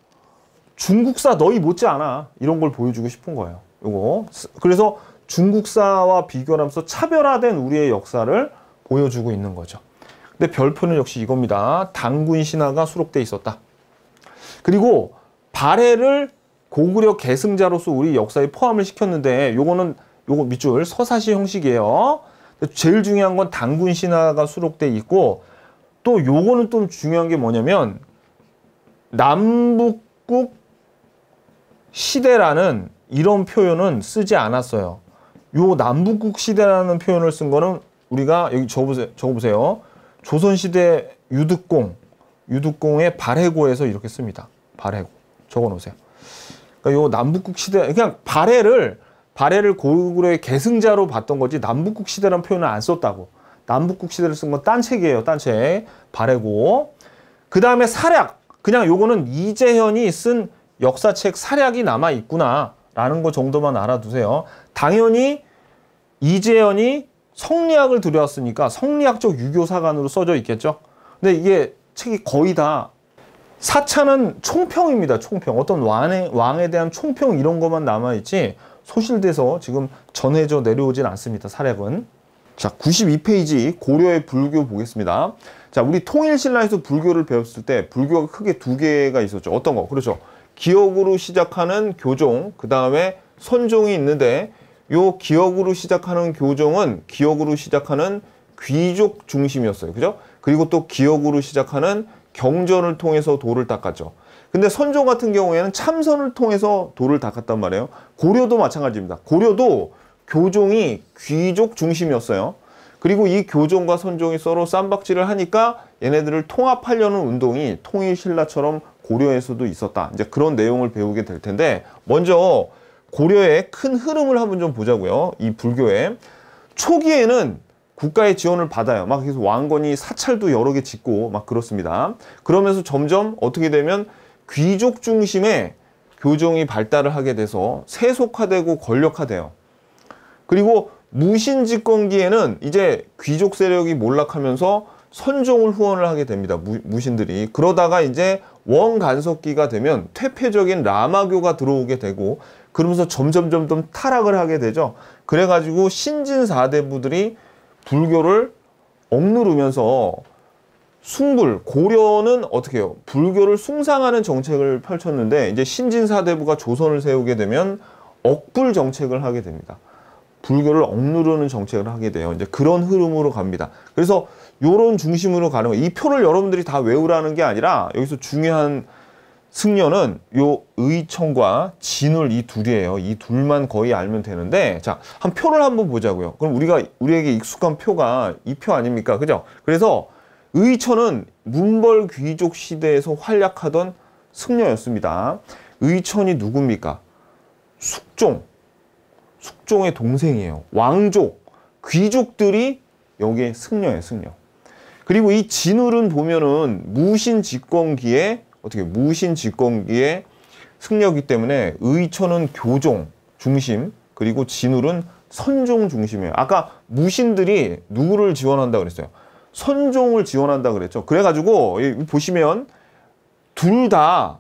중국사 너희 못지않아 이런 걸 보여주고 싶은 거예요. 이거 그래서 중국사와 비교하면서 차별화된 우리의 역사를 보여주고 있는 거죠. 근데 별표는 역시 이겁니다. 당군 신화가 수록돼 있었다. 그리고 발해를 고구려 계승자로서 우리 역사에 포함을 시켰는데 요거는 요거 밑줄 서사시 형식이에요. 제일 중요한 건단군 신화가 수록돼 있고 또 요거는 또 중요한 게 뭐냐면 남북국 시대라는 이런 표현은 쓰지 않았어요. 요 남북국 시대라는 표현을 쓴 거는 우리가 여기 적어보세요. 적어보세요. 조선시대 유득공, 유득공의 발해고에서 이렇게 씁니다. 발해고. 적어놓으세요. 그러니까 요 남북국 시대 그냥 발해를 발해를 고구려의 계승자로 봤던 거지 남북국 시대란 표현을 안 썼다고. 남북국 시대를 쓴 건 딴 책이에요. 딴 책. 발해고. 그 다음에 사략. 그냥 요거는 이재현이 쓴 역사책 사략이 남아 있구나. 라는 거 정도만 알아두세요. 당연히 이재현이 성리학을 들여왔으니까 성리학적 유교사관으로 써져 있겠죠. 근데 이게 책이 거의 다 사차는 총평입니다. 총평. 어떤 왕에, 왕에 대한 총평 이런 것만 남아있지 소실돼서 지금 전해져 내려오진 않습니다. 사략은. 자, 92페이지 고려의 불교 보겠습니다. 자, 우리 통일신라에서 불교를 배웠을 때 불교가 크게 두 개가 있었죠. 어떤 거? 그렇죠. 기억으로 시작하는 교종, 그 다음에 선종이 있는데 요 기억으로 시작하는 교종은 기억으로 시작하는 귀족 중심이었어요. 그죠? 그리고 또 기억으로 시작하는 경전을 통해서 도를 닦았죠. 근데 선조 같은 경우에는 참선을 통해서 도를 닦았단 말이에요. 고려도 마찬가지입니다. 고려도 교종이 귀족 중심이었어요. 그리고 이 교종과 선종이 서로 쌈박질을 하니까 얘네들을 통합하려는 운동이 통일신라처럼 고려에서도 있었다. 이제 그런 내용을 배우게 될 텐데 먼저 고려의 큰 흐름을 한번 좀 보자고요. 이 불교의 초기에는 국가의 지원을 받아요. 막계서 왕건이 사찰도 여러 개 짓고 막 그렇습니다. 그러면서 점점 어떻게 되면 귀족 중심의 교종이 발달을 하게 돼서 세속화되고 권력화돼요. 그리고 무신 집권기에는 이제 귀족 세력이 몰락하면서 선종을 후원을 하게 됩니다. 무, 신들이 그러다가 이제 원간석기가 되면 퇴폐적인 라마교가 들어오게 되고 그러면서 점점 점점 타락을 하게 되죠. 그래가지고 신진 사대부들이 불교를 억누르면서 숭불 고려는 어떻게 해요? 불교를 숭상하는 정책을 펼쳤는데 이제 신진사대부가 조선을 세우게 되면 억불 정책을 하게 됩니다. 불교를 억누르는 정책을 하게 돼요. 이제 그런 흐름으로 갑니다. 그래서 요런 중심으로 가는 거이 표를 여러분들이 다 외우라는 게 아니라 여기서 중요한 승려는 요 의청과 진울 이 둘이에요. 이 둘만 거의 알면 되는데 자, 한 표를 한번 보자고요. 그럼 우리가 우리에게 익숙한 표가 이 표 아닙니까? 그죠? 그래서 의천은 문벌 귀족 시대에서 활약하던 승려였습니다. 의천이 누굽니까? 숙종. 숙종의 동생이에요. 왕족, 귀족들이 여기에 승려예요, 승려. 그리고 이 진울은 보면은 무신 집권기에 어떻게 무신 집권기의 승려기 때문에 의천은 교종 중심 그리고 진울은 선종 중심이에요. 아까 무신들이 누구를 지원한다 그랬어요. 선종을 지원한다 그랬죠. 그래가지고 보시면 둘 다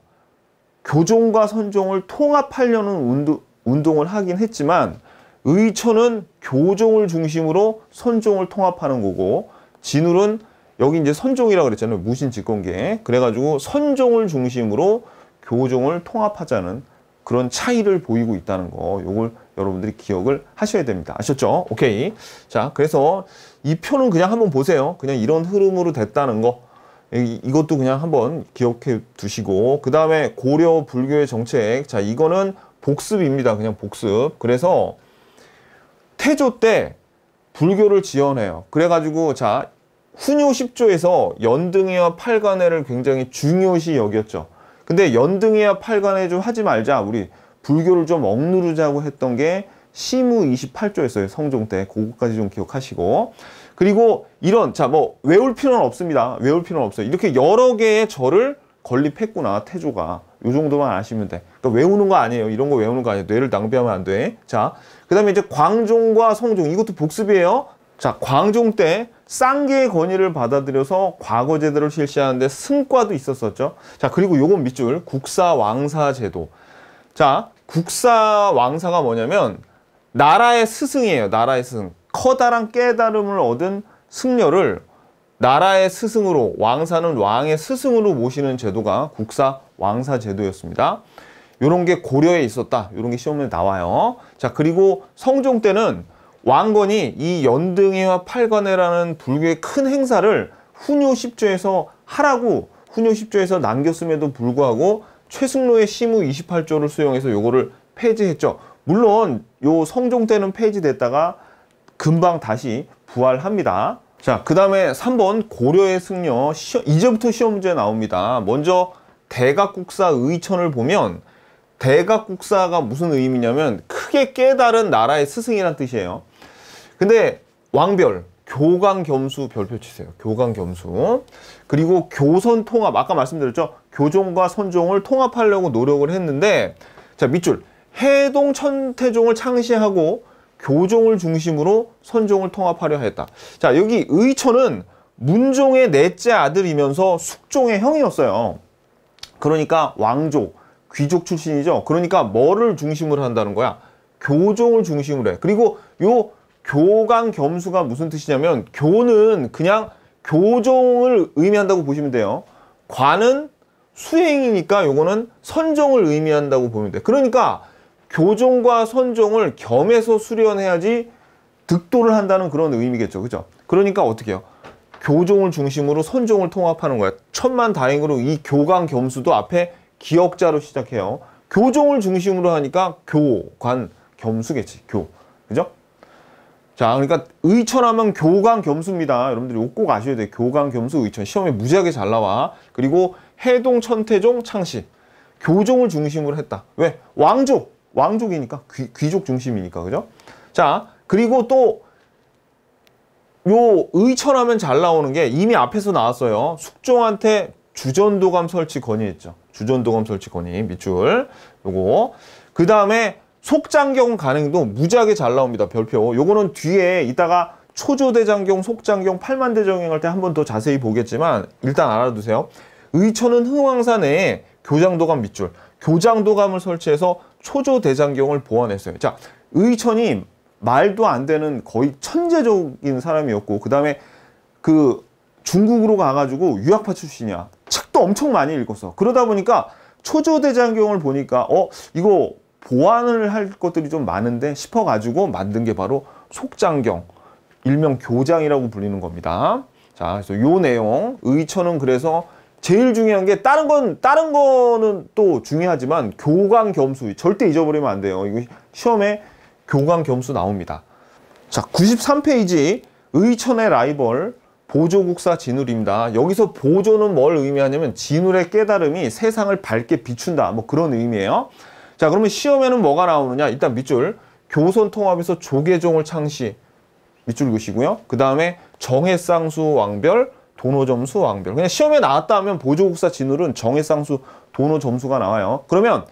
교종과 선종을 통합하려는 운동을 하긴 했지만 의천은 교종을 중심으로 선종을 통합하는 거고 진울은 여기 이제 선종이라고 그랬잖아요. 무신 집권계. 그래가지고 선종을 중심으로 교종을 통합하자는 그런 차이를 보이고 있다는 거. 요걸 여러분들이 기억을 하셔야 됩니다. 아셨죠? 오케이. 자, 그래서 이 표는 그냥 한번 보세요. 그냥 이런 흐름으로 됐다는 거. 이것도 그냥 한번 기억해 두시고 그 다음에 고려 불교의 정책 자 이거는 복습입니다 그냥 복습 그래서 태조 때 불교를 지원해요 그래가지고 자 훈요 10조에서 연등해와 팔관회를 굉장히 중요시 여겼죠. 근데 연등해와 팔관회 좀 하지 말자. 우리 불교를 좀 억누르자고 했던 게 시무 28조였어요. 성종 때. 그거까지 좀 기억하시고. 그리고 이런, 자, 뭐, 외울 필요는 없습니다. 외울 필요는 없어요. 이렇게 여러 개의 절을 건립했구나, 태조가. 요 정도만 아시면 돼. 그러니까 외우는 거 아니에요. 이런 거 외우는 거 아니에요. 뇌를 낭비하면 안 돼. 자, 그 다음에 이제 광종과 성종. 이것도 복습이에요. 자, 광종 때 쌍계의 권위를 받아들여서 과거 제도를 실시하는데 승과도 있었었죠. 자, 그리고 요건 밑줄 국사 왕사 제도. 자, 국사 왕사가 뭐냐면 나라의 스승이에요. 나라의 스승. 커다란 깨달음을 얻은 승려를 나라의 스승으로 왕사는 왕의 스승으로 모시는 제도가 국사 왕사 제도였습니다. 요런게 고려에 있었다. 요런게 시험에 나와요. 자, 그리고 성종 때는 왕건이 이 연등회와 팔관회라는 불교의 큰 행사를 훈요 10조에서 하라고 훈요 10조에서 남겼음에도 불구하고 최승로의 시무 28조를 수용해서 요거를 폐지했죠. 물론 요 성종 때는 폐지됐다가 금방 다시 부활합니다. 자, 그 다음에 3번 고려의 승려 시험, 이제부터 시험 문제 나옵니다. 먼저 대각국사 의천을 보면 대각국사가 무슨 의미냐면 크게 깨달은 나라의 스승이란 뜻이에요. 근데 왕별 교강 겸수 별표 치세요. 교강 겸수. 그리고 교선 통합 아까 말씀드렸죠. 교종과 선종을 통합하려고 노력을 했는데 자 밑줄 해동 천태종을 창시하고 교종을 중심으로 선종을 통합하려 했다. 자 여기 의천은 문종의 넷째 아들이면서 숙종의 형이었어요. 그러니까 왕족, 귀족 출신이죠. 그러니까 뭐를 중심으로 한다는 거야? 교종을 중심으로 해. 그리고 요 교강 겸수가 무슨 뜻이냐면 교는 그냥 교종을 의미한다고 보시면 돼요. 관은 수행이니까 요거는 선종을 의미한다고 보면 돼. 그러니까 교종과 선종을 겸해서 수련해야지 득도를 한다는 그런 의미겠죠. 그죠? 그러니까 어떻게 해요? 교종을 중심으로 선종을 통합하는 거야. 천만 다행으로 이 교강 겸수도 앞에 기억자로 시작해요. 교종을 중심으로 하니까 교관 겸수겠지. 교. 그죠? 자 그러니까 의천하면 교강겸수입니다 여러분들이 꼭 아셔야 돼요 교강겸수 의천 시험에 무지하게 잘 나와 그리고 해동 천태종 창씨 교종을 중심으로 했다 왜 왕족 왕족이니까 귀, 귀족 중심이니까 그죠 자 그리고 또 요 의천하면 잘 나오는 게 이미 앞에서 나왔어요 숙종한테 주전도감 설치 건의했죠 주전도감 설치 건의 밑줄 요거 그 다음에 속장경 가능도 무지하게 잘 나옵니다. 별표. 요거는 뒤에 이따가 초조대장경, 속장경, 팔만대장경 할 때 한 번 더 자세히 보겠지만 일단 알아두세요. 의천은 흥왕산에 교장도감 밑줄, 교장도감을 설치해서 초조대장경을 보완했어요. 자, 의천이 말도 안 되는 거의 천재적인 사람이었고 그다음에 그 중국으로 가가지고 유학파 출신이야. 책도 엄청 많이 읽었어. 그러다 보니까 초조대장경을 보니까 어 이거 보완을 할 것들이 좀 많은데 싶어가지고 만든 게 바로 속장경, 일명 교장이라고 불리는 겁니다. 자, 그래서 요 내용, 의처는 그래서 제일 중요한 게 다른 건 다른 거는 또 중요하지만 교강 겸수 절대 잊어버리면 안 돼요. 이거 시험에 교강 겸수 나옵니다. 자, 93페이지 의천의 라이벌 보조국사 진울입니다. 여기서 보조는 뭘 의미하냐면 진울의 깨달음이 세상을 밝게 비춘다. 뭐 그런 의미예요. 자 그러면 시험에는 뭐가 나오느냐 일단 밑줄 교선 통합에서 조계종을 창시 밑줄 그시고요 그 다음에 정해쌍수 왕별 도노점수 왕별 그냥 시험에 나왔다 하면 보조국사 진울은 정해쌍수 도노점수가 나와요 그러면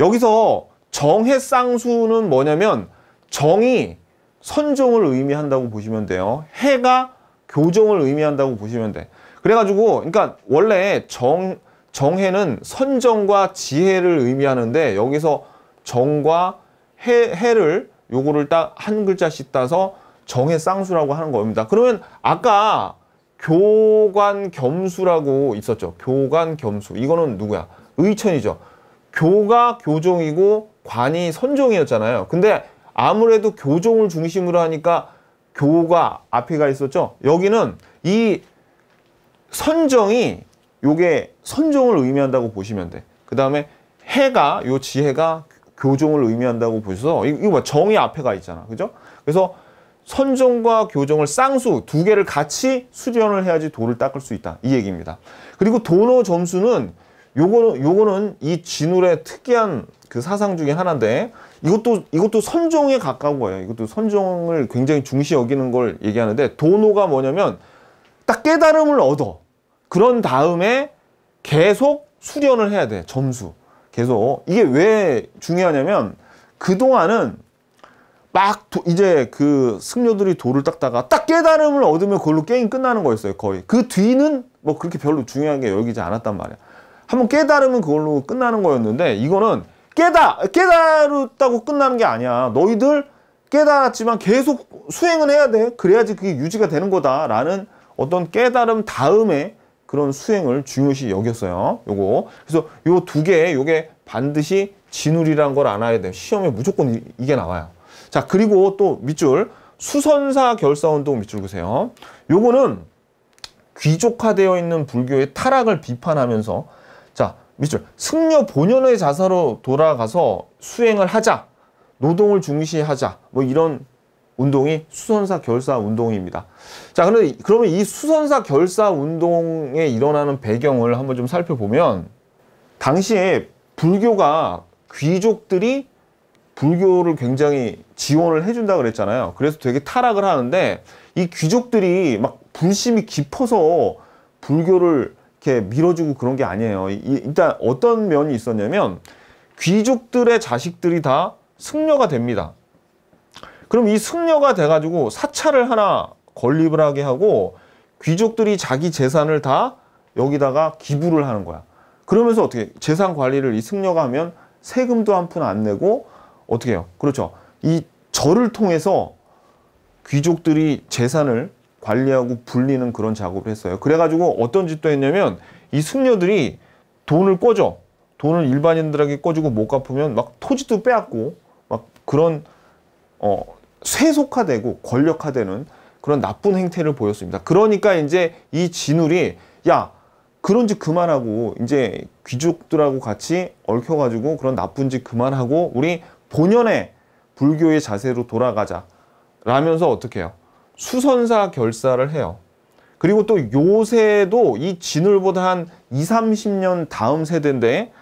여기서 정해쌍수는 뭐냐면 정이 선종을 의미한다고 보시면 돼요 해가 교정을 의미한다고 보시면 돼 그래가지고 그러니까 원래 정 정해는 선정과 지혜를 의미하는데 여기서 정과 해, 해를 요거를 딱 한 글자씩 따서 정해 쌍수라고 하는 겁니다. 그러면 아까 교관 겸수라고 있었죠. 교관 겸수. 이거는 누구야? 의천이죠. 교가 교종이고 관이 선종이었잖아요. 근데 아무래도 교종을 중심으로 하니까 교가 앞에가 있었죠. 여기는 이 선정이 요게 선종을 의미한다고 보시면 돼. 그 다음에 해가 요 지혜가 교종을 의미한다고 보셔서 이거 봐 정의 앞에 가 있잖아. 그죠? 그래서 선종과 교종을 쌍수 두 개를 같이 수련을 해야지 도을 닦을 수 있다. 이 얘기입니다. 그리고 도노 점수는 요거는 요거는 이 진울의 특이한 그 사상 중에 하나인데 이것도 이것도 선종에 가까운 거예요. 이것도 선종을 굉장히 중시 여기는 걸 얘기하는데 도노가 뭐냐면 딱 깨달음을 얻어. 그런 다음에 계속 수련을 해야 돼. 점수. 계속. 이게 왜 중요하냐면 그동안은 막 도, 이제 그 승려들이 돌을 닦다가 딱 깨달음을 얻으면 그걸로 게임 끝나는 거였어요. 거의. 그 뒤는 뭐 그렇게 별로 중요한게 여기지 않았단 말이야. 한번 깨달으면 그걸로 끝나는 거였는데 이거는 깨다 깨달았다고 끝나는 게 아니야. 너희들 깨달았지만 계속 수행을 해야 돼. 그래야지 그게 유지가 되는 거다라는 어떤 깨달음 다음에 그런 수행을 중요시 여겼어요. 요거. 그래서 요 두 개, 요게 반드시 진울이라걸 알아야 돼요. 시험에 무조건 이, 게 나와요. 자, 그리고 또 밑줄. 수선사 결사운동 밑줄 그세요. 요거는 귀족화되어 있는 불교의 타락을 비판하면서 자, 밑줄. 승려 본연의 자세로 돌아가서 수행을 하자. 노동을 중시하자. 뭐 이런 운동이 수선사 결사 운동입니다. 자, 그런데 그러면 이 수선사 결사 운동에 일어나는 배경을 한번 좀 살펴보면 당시에 불교가 귀족들이 불교를 굉장히 지원을 해준다 그랬잖아요. 그래서 되게 타락을 하는데 이 귀족들이 막 불심이 깊어서 불교를 이렇게 밀어주고 그런 게 아니에요. 일단 어떤 면이 있었냐면 귀족들의 자식들이 다 승려가 됩니다. 그럼 이 승려가 돼가지고 사찰을 하나 건립을 하게 하고 귀족들이 자기 재산을 다 여기다가 기부를 하는 거야. 그러면서 어떻게 재산 관리를 이 승려가 하면 세금도 한 푼 안 내고 어떻게 해요? 그렇죠. 이 절을 통해서 귀족들이 재산을 관리하고 불리는 그런 작업을 했어요. 그래가지고 어떤 짓도 했냐면 이 승려들이 돈을 꿔줘 돈을 일반인들에게 꿔주고못 갚으면 막 토지도 빼앗고 막 그런 어 쇠속화되고 권력화되는 그런 나쁜 행태를 보였습니다. 그러니까 이제 이 진울이 야 그런 짓 그만하고 이제 귀족들하고 같이 얽혀가지고 그런 나쁜 짓 그만하고 우리 본연의 불교의 자세로 돌아가자 라면서 어떻게 해요? 수선사 결사를 해요. 그리고 또 요새도 이 진울보다 한 20, 30년 다음 세대인데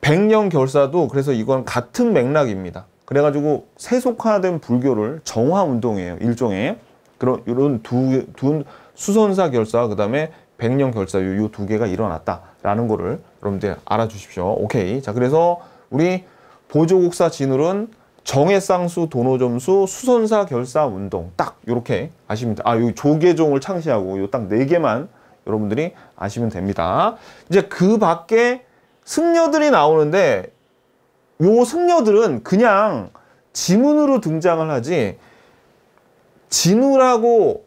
백년 결사도 그래서 이건 같은 맥락입니다. 그래가지고 세속화된 불교를 정화운동이에요. 일종의. 그런, 이런 두, 두 수선사 결사그 다음에 백년 결사유 이두 개가 일어났다라는 거를 여러분들 알아주십시오. 오케이. 자, 그래서 우리 보조국사 진울은 정해쌍수, 도노점수, 수선사 결사 운동 딱 이렇게 아십니다 아, 요 조계종을 창시하고 요 딱 네 개만 여러분들이 아시면 됩니다. 이제 그 밖에 승려들이 나오는데 요 승려들은 그냥 지문으로 등장을 하지 진우라고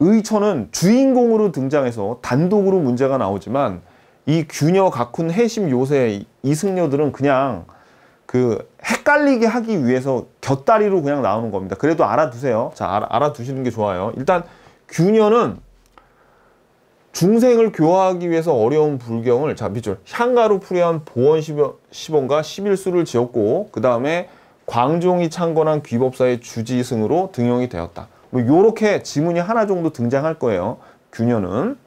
의천은 주인공으로 등장해서 단독으로 문제가 나오지만 이 균여 가쿤 해심 요새 이승려들은 그냥 그 헷갈리게 하기 위해서 곁다리로 그냥 나오는 겁니다. 그래도 알아두세요. 자 알아, 두시는게 좋아요. 일단 균여는 중생을 교화하기 위해서 어려운 불경을 자 밑줄 향가로 풀이한 보원 10원과 11수를 지었고 그 다음에 광종이 창건한 귀법사의 주지승으로 등용이 되었다. 뭐 요렇게 지문이 하나 정도 등장할 거예요. 균현은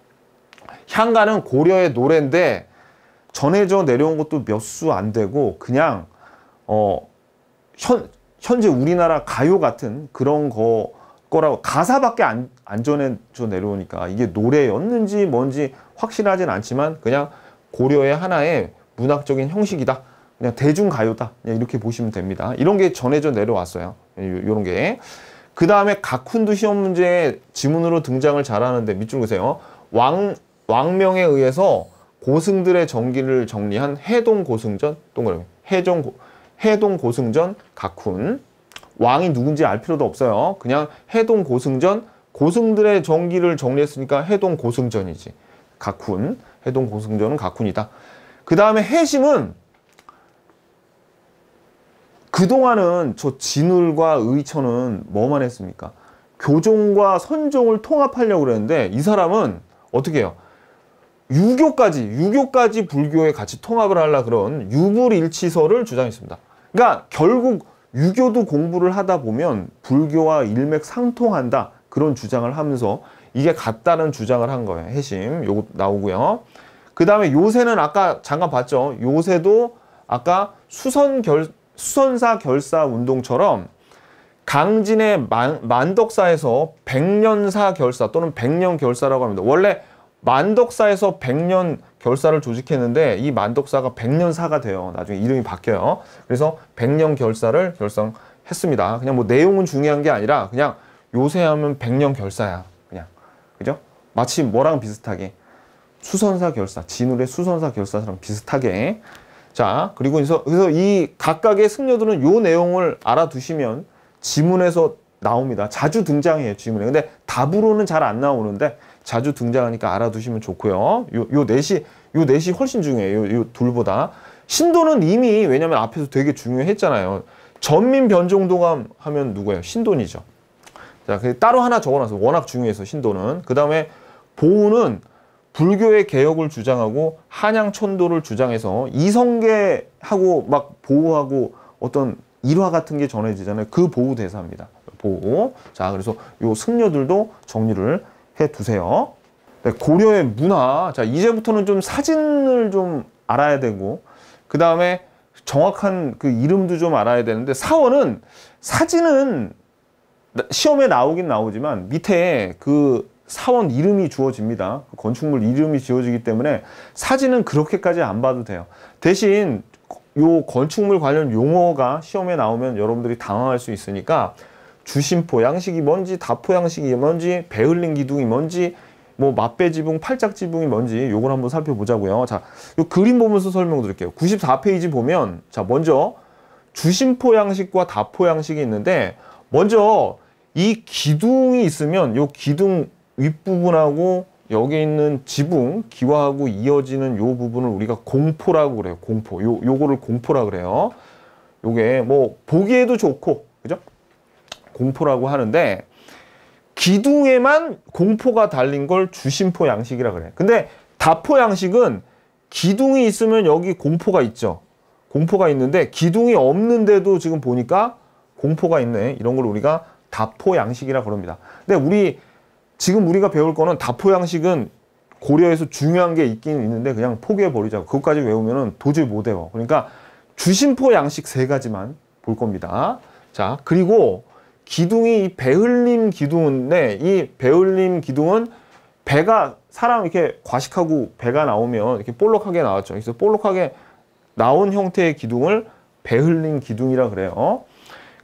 향가는 고려의 노래인데 전해져 내려온 것도 몇 수 안 되고 그냥 어현 현재 우리나라 가요 같은 그런 거 거라고 가사밖에 안, 안 전해져 내려오니까 이게 노래였는지 뭔지 확실하진 않지만 그냥 고려의 하나의 문학적인 형식이다. 그냥 대중가요다. 그냥 이렇게 보시면 됩니다. 이런 게 전해져 내려왔어요. 이런 게. 그 다음에 가쿤도 시험 문제 지문으로 등장을 잘하는데 밑줄 보세요. 왕, 왕명에 의해서 고승들의 정기를 정리한 해동 고승전 동그라미 해종 고, 해동 고승전 가쿤 왕이 누군지 알 필요도 없어요. 그냥 해동 고승전, 고승들의 정기를 정리했으니까 해동 고승전이지. 가쿤, 해동 고승전은 가쿤이다. 그 다음에 해심은 그동안은 저 진울과 의천은 뭐만 했습니까? 교종과 선종을 통합하려고 그랬는데 이 사람은 어떻게 해요? 유교까지 유교까지 불교에 같이 통합을 하려 그런 유불일치설을 주장했습니다. 그러니까 결국 유교도 공부를 하다 보면 불교와 일맥상통한다 그런 주장을 하면서 이게 같다는 주장을 한 거예요. 해심 요 나오고요. 그 다음에 요새는 아까 잠깐 봤죠. 요새도 아까 수선 결, 수선사 결사 운동처럼 강진의 만, 만덕사에서 백년사 결사 또는 백년 결사라고 합니다. 원래 만덕사에서 백년 결사를 조직했는데 이 만덕사가 백년사가 돼요. 나중에 이름이 바뀌어요. 그래서 백년 결사를 결성했습니다. 그냥 뭐 내용은 중요한 게 아니라 그냥 요새 하면 백년 결사야. 그냥. 그죠? 마치 뭐랑 비슷하게 수선사 결사, 진울의 수선사 결사랑 비슷하게 자 그리고 그래서, 그래서 이 각각의 승려들은 요 내용을 알아두시면 지문에서 나옵니다. 자주 등장해요 지문에. 근데 답으로는 잘 안 나오는데 자주 등장하니까 알아두시면 좋고요. 요, 요 넷이, 요 넷이 훨씬 중요해요. 요, 요 둘보다. 신도는 이미 왜냐면 앞에서 되게 중요했잖아요. 전민 변종도감 하면 누구예요? 신돈이죠. 자, 그 따로 하나 적어놨어 워낙 중요해서 신도는. 그 다음에 보우는 불교의 개혁을 주장하고 한양 천도를 주장해서 이성계하고 막 보우하고 어떤 일화 같은 게 전해지잖아요. 그 보우 대사입니다. 보우. 자, 그래서 요 승려들도 정리를 해두세요. 네, 고려의 문화. 자, 이제부터는 좀 사진을 좀 알아야 되고, 그 다음에 정확한 그 이름도 좀 알아야 되는데, 사원은 사진은 시험에 나오긴 나오지만, 밑에 그 사원 이름이 주어집니다. 그 건축물 이름이 지어지기 때문에 사진은 그렇게까지 안 봐도 돼요. 대신 요 건축물 관련 용어가 시험에 나오면 여러분들이 당황할 수 있으니까 주심포 양식이 뭔지 다포 양식이 뭔지 배흘린 기둥이 뭔지 뭐 맛배 지붕 팔짝 지붕이 뭔지 요걸 한번 살펴보자고요 자요 그림 보면서 설명 드릴게요 94페이지 보면 자 먼저 주심포 양식과 다포 양식이 있는데 먼저 이 기둥이 있으면 요 기둥 윗부분하고 여기 있는 지붕 기와하고 이어지는 요 부분을 우리가 공포라고 그래요 공포 요 요거를 공포라 그래요 요게 뭐 보기에도 좋고 그죠 공포라고 하는데 기둥에만 공포가 달린 걸 주심포 양식이라 그래. 근데 다포 양식은 기둥이 있으면 여기 공포가 있죠. 공포가 있는데 기둥이 없는데도 지금 보니까 공포가 있네. 이런 걸 우리가 다포 양식이라 그럽니다. 근데 우리 지금 우리가 배울 거는 다포 양식은 고려에서 중요한 게 있긴 있는데 그냥 포기해 버리자. 그것까지 외우면은 도저히 못 외워. 그러니까 주심포 양식 세 가지만 볼 겁니다. 자, 그리고 기둥이 이 배흘림 기둥인데 이 배흘림 기둥은 배가 사람 이렇게 과식하고 배가 나오면 이렇게 볼록하게 나왔죠. 그래서 볼록하게 나온 형태의 기둥을 배흘림 기둥이라 그래요.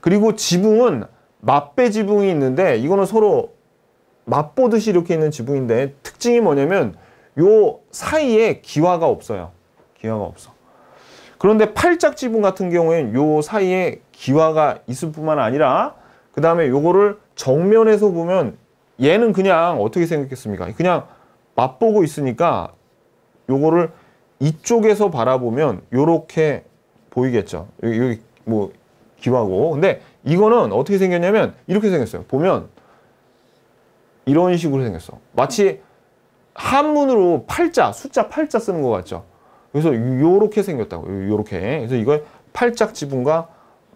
그리고 지붕은 맞배 지붕이 있는데 이거는 서로 맞보듯이 이렇게 있는 지붕인데 특징이 뭐냐면 요 사이에 기화가 없어요. 기화가 없어. 그런데 팔짝 지붕 같은 경우에는 요 사이에 기화가 있을 뿐만 아니라 그 다음에 요거를 정면에서 보면 얘는 그냥 어떻게 생각했습니까 그냥 맛보고 있으니까 요거를 이쪽에서 바라보면 요렇게 보이겠죠. 여기, 여기 뭐 기와고. 근데 이거는 어떻게 생겼냐면 이렇게 생겼어요. 보면 이런 식으로 생겼어. 마치 한문으로 팔자, 숫자 팔자 쓰는 것 같죠. 그래서 요렇게 생겼다고. 요렇게. 그래서 이걸 팔짝 지붕과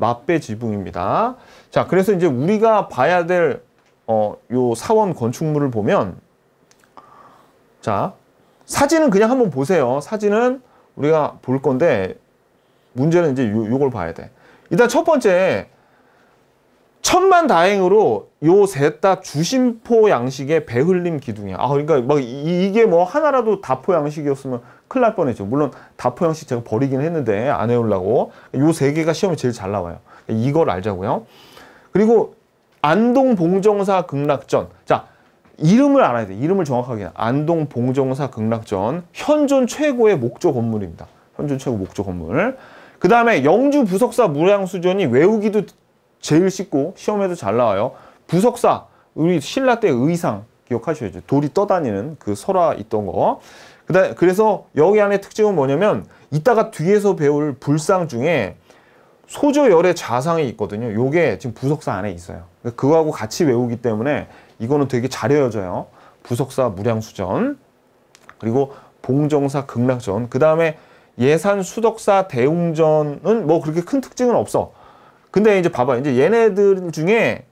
맞배 지붕입니다. 자, 그래서 이제 우리가 봐야 될, 어, 요 사원 건축물을 보면, 자, 사진은 그냥 한번 보세요. 사진은 우리가 볼 건데, 문제는 이제 요, 요걸 봐야 돼. 일단 첫 번째, 천만 다행으로 요셋다 주심포 양식의 배흘림 기둥이야. 아, 그러니까 막 이, 이게 뭐 하나라도 다포 양식이었으면 큰일 날 뻔했죠. 물론 다포 형식 제가 버리긴 했는데 안 해오려고. 요 세 개가 시험에 제일 잘 나와요. 이걸 알자고요. 그리고 안동 봉정사 극락전. 자, 이름을 알아야 돼. 이름을 정확하게. 안동 봉정사 극락전. 현존 최고의 목조 건물입니다. 현존 최고 목조 건물. 그 다음에 영주 부석사 무량수전이 외우기도 제일 쉽고 시험에도 잘 나와요. 부석사, 우리 신라 때 의상 기억하셔야죠. 돌이 떠다니는 그 설화 있던 거. 그다 그래서 여기 안에 특징은 뭐냐면 이따가 뒤에서 배울 불상 중에 소조열의 좌상이 있거든요. 요게 지금 부석사 안에 있어요. 그러니까 그거하고 같이 외우기 때문에 이거는 되게 잘 외워져요. 부석사 무량수전 그리고 봉정사 극락전 그 다음에 예산 수덕사 대웅전은 뭐 그렇게 큰 특징은 없어. 근데 이제 봐봐 이제 얘네들 중에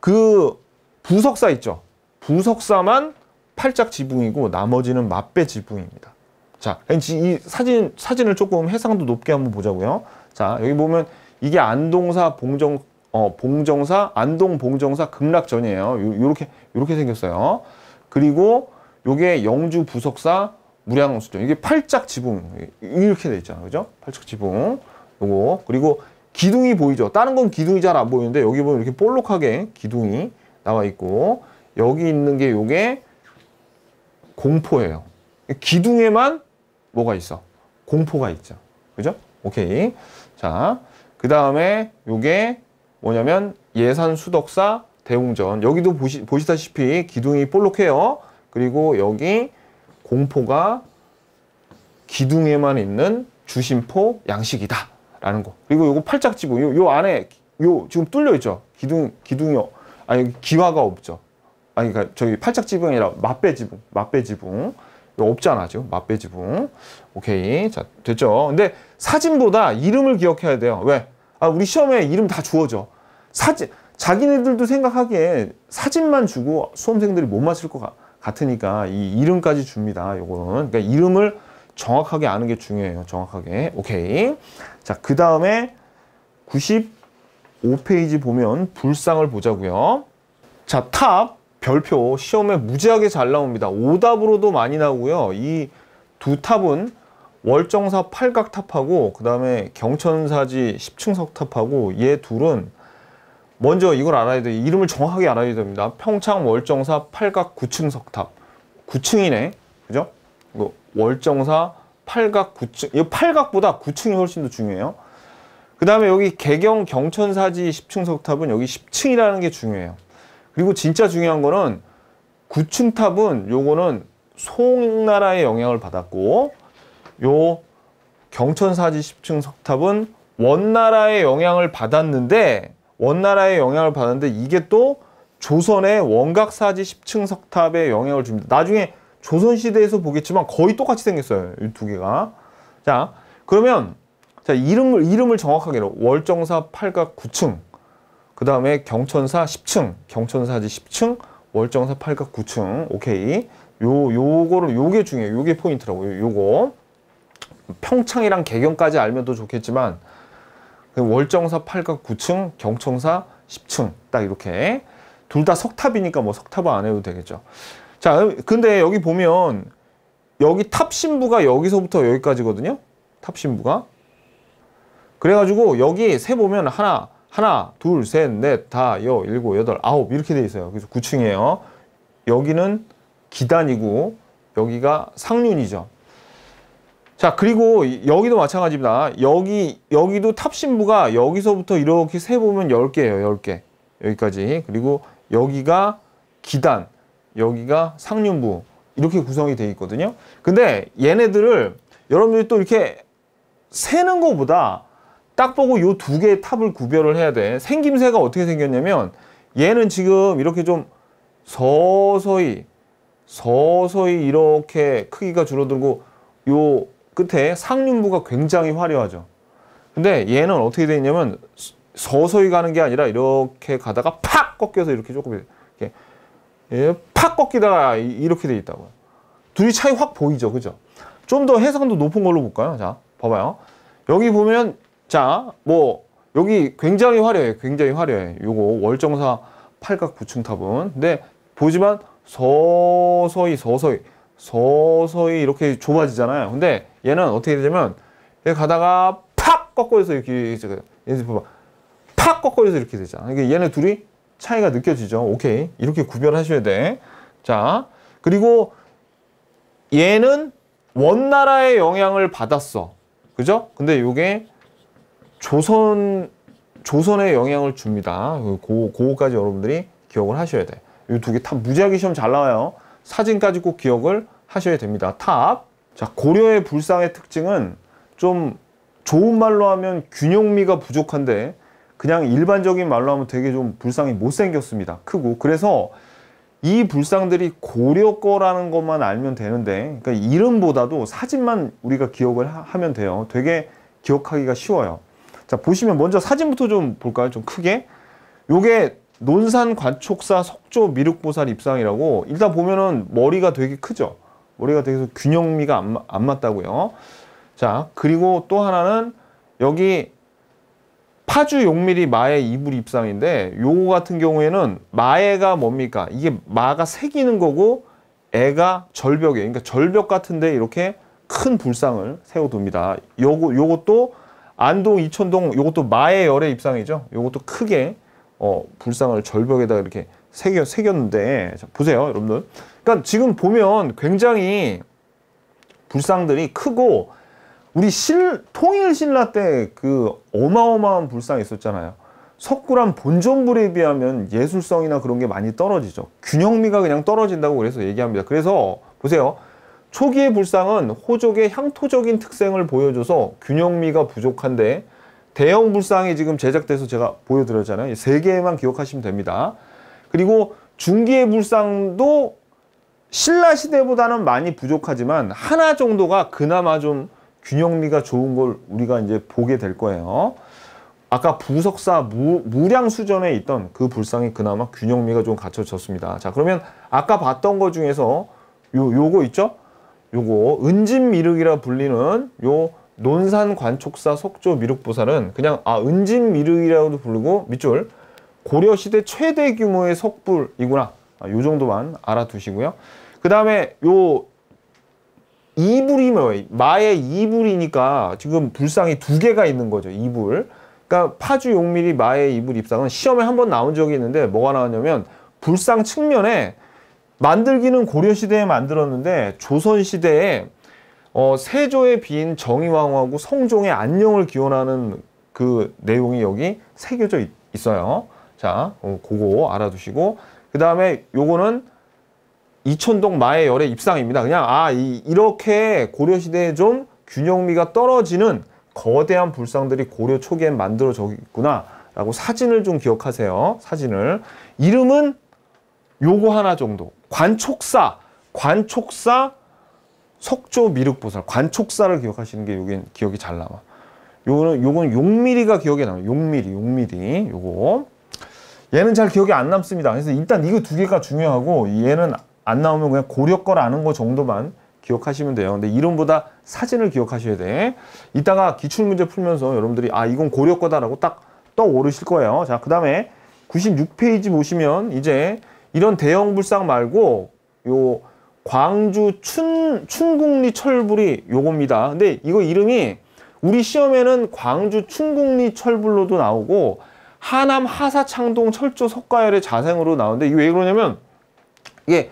그 부석사 있죠. 부석사만 팔짝 지붕이고 나머지는 맞배 지붕입니다. 자, 이 사진, 사진을 조금 해상도 높게 한번 보자고요. 자, 여기 보면 이게 안동사 봉정, 어, 봉정사, 안동 봉정사 극락전이에요. 요, 렇게 요렇게 생겼어요. 그리고 요게 영주 부석사 무량수전. 이게 팔짝 지붕. 이렇게 돼있잖아 그죠? 팔짝 지붕. 요거. 그리고 기둥이 보이죠? 다른 건 기둥이 잘 안 보이는데 여기 보면 이렇게 볼록하게 기둥이 나와 있고 여기 있는 게 요게 공포예요. 기둥에만 뭐가 있어? 공포가 있죠. 그죠? 오케이. 자, 그 다음에 요게 뭐냐면 예산 수덕사 대웅전. 여기도 보시, 보시다시피 기둥이 볼록해요. 그리고 여기 공포가 기둥에만 있는 주심포 양식이다. 라는 거. 그리고 요거 팔짝지붕, 요, 요 안에 요 지금 뚫려 있죠? 기둥, 기둥이, 아니, 기와가 없죠? 아니 그러니까 저기 팔짝 지붕이 아니라 맞배 지붕, 맞배 지붕. 없잖아 지금 맞배 지붕. 오케이. 자, 됐죠. 근데 사진보다 이름을 기억해야 돼요. 왜? 아, 우리 시험에 이름 다 주어져. 사진 자기네들도 생각하기에 사진만 주고 수험생들이 못 맞을 것 같으니까 이 이름까지 줍니다. 요거는. 그러니까 이름을 정확하게 아는 게 중요해요. 정확하게. 오케이. 자, 그 다음에 95페이지 보면 불상을 보자고요. 자, 탑. 별표 시험에 무지하게 잘 나옵니다. 오답으로도 많이 나오고요. 이 두 탑은 월정사 팔각탑하고 그 다음에 경천사지 십층석탑하고얘 둘은 먼저 이걸 알아야 돼요. 이름을 정확하게 알아야 됩니다. 평창 월정사 팔각 구층석탑 9층이네. 그죠? 이거 월정사 팔각 9층. 이 팔각보다 9층이 훨씬 더 중요해요. 그 다음에 여기 개경 경천사지 10층 석탑은 여기 10층이라는 게 중요해요. 그리고 진짜 중요한 거는 구층 탑은 요거는 송나라의 영향을 받았고 요 경천사지 10층 석탑은 원나라의 영향을 받았는데 원나라의 영향을 받았는데 이게 또 조선의 원각사지 10층 석탑에 영향을 줍니다. 나중에 조선시대에서 보겠지만 거의 똑같이 생겼어요. 이 두 개가. 자, 그러면 자 이름을 이름을 정확하게 로 월정사 8각 9층 그 다음에 경천사 10층, 경천사지 10층, 월정사 8각 9층, 오케이. 요, 요거를, 요게 중요해요. 요게 포인트라고요. 요거. 평창이랑 개경까지 알면 더 좋겠지만, 그 월정사 8각 9층, 경천사 10층. 딱 이렇게. 둘 다 석탑이니까 뭐석탑안 해도 되겠죠. 자, 근데 여기 보면, 여기 탑신부가 여기서부터 여기까지거든요. 탑신부가. 그래가지고 여기 세 보면 하나, 하나, 둘, 셋, 넷, 다, 여, 일곱, 여덟, 아홉 이렇게 돼 있어요. 그래서 9층이에요. 여기는 기단이고 여기가 상륜이죠. 자 그리고 여기도 마찬가지입니다. 여기 여기도 탑신부가 여기서부터 이렇게 세 보면 10개예요. 10개. 여기까지. 그리고 여기가 기단, 여기가 상륜부 이렇게 구성이 되어 있거든요. 근데 얘네들을 여러분들이 또 이렇게 세는 것보다 딱 보고 요 두 개의 탑을 구별을 해야 돼. 생김새가 어떻게 생겼냐면 얘는 지금 이렇게 좀 서서히 서서히 이렇게 크기가 줄어들고 요 끝에 상륜부가 굉장히 화려하죠. 근데 얘는 어떻게 되 있냐면 서서히 가는 게 아니라 이렇게 가다가 팍 꺾여서 이렇게 조금 이렇게 예, 팍 꺾이다가 이렇게 돼 있다고요. 둘이 차이 확 보이죠. 그죠? 좀 더 해상도 높은 걸로 볼까요? 자, 봐봐요. 여기 보면 자, 뭐 여기 굉장히 화려해. 굉장히 화려해. 요거 월정사 팔각 부충탑은. 근데 보지만 서서히 서서히 서서히 이렇게 좁아지잖아요. 근데 얘는 어떻게 되냐면 얘 가다가 팍 꺾어져서 이렇게 얘는 봐팍 꺾어져서 이렇게 되잖아. 그러 얘네 둘이 차이가 느껴지죠. 오케이. 이렇게 구별하셔야 돼. 자, 그리고 얘는 원나라의 영향을 받았어. 그죠? 근데 요게 조선 조선에 영향을 줍니다. 그거까지 여러분들이 기억을 하셔야 돼. 이 두개탑 무지하게 시험 잘 나와요. 사진까지 꼭 기억을 하셔야 됩니다. 탑. 자, 고려의 불상의 특징은 좀 좋은 말로 하면 균형미가 부족한데 그냥 일반적인 말로 하면 되게 좀 불상이 못생겼습니다. 크고. 그래서 이 불상들이 고려 거라는 것만 알면 되는데 그러니까 이름보다도 사진만 우리가 기억을 하, 하면 돼요. 되게 기억하기가 쉬워요. 자, 보시면 먼저 사진부터 좀 볼까요? 좀 크게. 요게 논산 관촉사 석조 미륵보살 입상이라고 일단 보면은 머리가 되게 크죠. 머리가 되게 균형미가 안, 안 맞다고요. 자, 그리고 또 하나는 여기 파주 용미리 마의 이불 입상인데 요거 같은 경우에는 마애가 뭡니까? 이게 마가 새기는 거고 애가 절벽이에요. 그러니까 절벽 같은데 이렇게 큰 불상을 세워둡니다. 요거, 요것도 안동, 이천동 요것도 마의 열의 입상이죠. 요것도 크게 어, 불상을 절벽에다 이렇게 새겨, 새겼는데 자, 보세요 여러분들. 그러니까 지금 보면 굉장히 불상들이 크고 우리 실, 통일신라 때 그 어마어마한 불상이 있었잖아요. 석굴암 본전불에 비하면 예술성이나 그런 게 많이 떨어지죠. 균형미가 그냥 떨어진다고 그래서 얘기합니다. 그래서 보세요. 초기의 불상은 호족의 향토적인 특성을 보여줘서 균형미가 부족한데 대형 불상이 지금 제작돼서 제가 보여드렸잖아요. 세 개만 기억하시면 됩니다. 그리고 중기의 불상도 신라 시대보다는 많이 부족하지만 하나 정도가 그나마 좀 균형미가 좋은 걸 우리가 이제 보게 될 거예요. 아까 부석사 무, 무량수전에 있던 그 불상이 그나마 균형미가 좀 갖춰졌습니다. 자 그러면 아까 봤던 것 중에서 요, 요거 있죠? 요거 은진 미륵이라 불리는 요 논산 관촉사 속조 미륵보살은 그냥 아 은진 미륵이라고도 부르고 밑줄 고려시대 최대 규모의 석불이구나 아, 요 정도만 알아두시고요 그 다음에 요 이불이 뭐예요 마의 이불이니까 지금 불상이 두 개가 있는 거죠 이불 그러니까 파주 용밀이 마의 이불 입상은 시험에 한 번 나온 적이 있는데 뭐가 나왔냐면 불상 측면에 만들기는 고려시대에 만들었는데 조선시대에 어, 세조의 빈 정의왕후하고 성종의 안녕을 기원하는 그 내용이 여기 새겨져 있, 어요 자, 어, 그거 알아두시고 그 다음에 요거는 이천동 마의 열의 입상입니다. 그냥 아 이, 이렇게 고려시대에 좀 균형미가 떨어지는 거대한 불상들이 고려 초기엔 만들어져있구나 라고 사진을 좀 기억하세요. 사진을. 이름은 요거 하나 정도. 관촉사, 관촉사, 석조 미륵보살, 관촉사를 기억하시는 게 요게 기억이 잘 나와. 요거는 요건 용미리가 기억에 나아요 용미리, 용미리. 요거. 얘는 잘 기억이 안 남습니다. 그래서 일단 이거 두 개가 중요하고 얘는 안 나오면 그냥 고려 걸 아는 거 정도만 기억하시면 돼요. 근데 이름보다 사진을 기억하셔야 돼. 이따가 기출문제 풀면서 여러분들이 아 이건 고려 거다라고 딱 떠오르실 거예요. 자, 그 다음에 96페이지 보시면 이제 이런 대형 불상 말고 요 광주 춘 춘궁리 철불이 요겁니다. 근데 이거 이름이 우리 시험에는 광주 춘궁리 철불로도 나오고 하남 하사창동 철조 석가열의 자생으로 나오는데 이게 왜 그러냐면 이게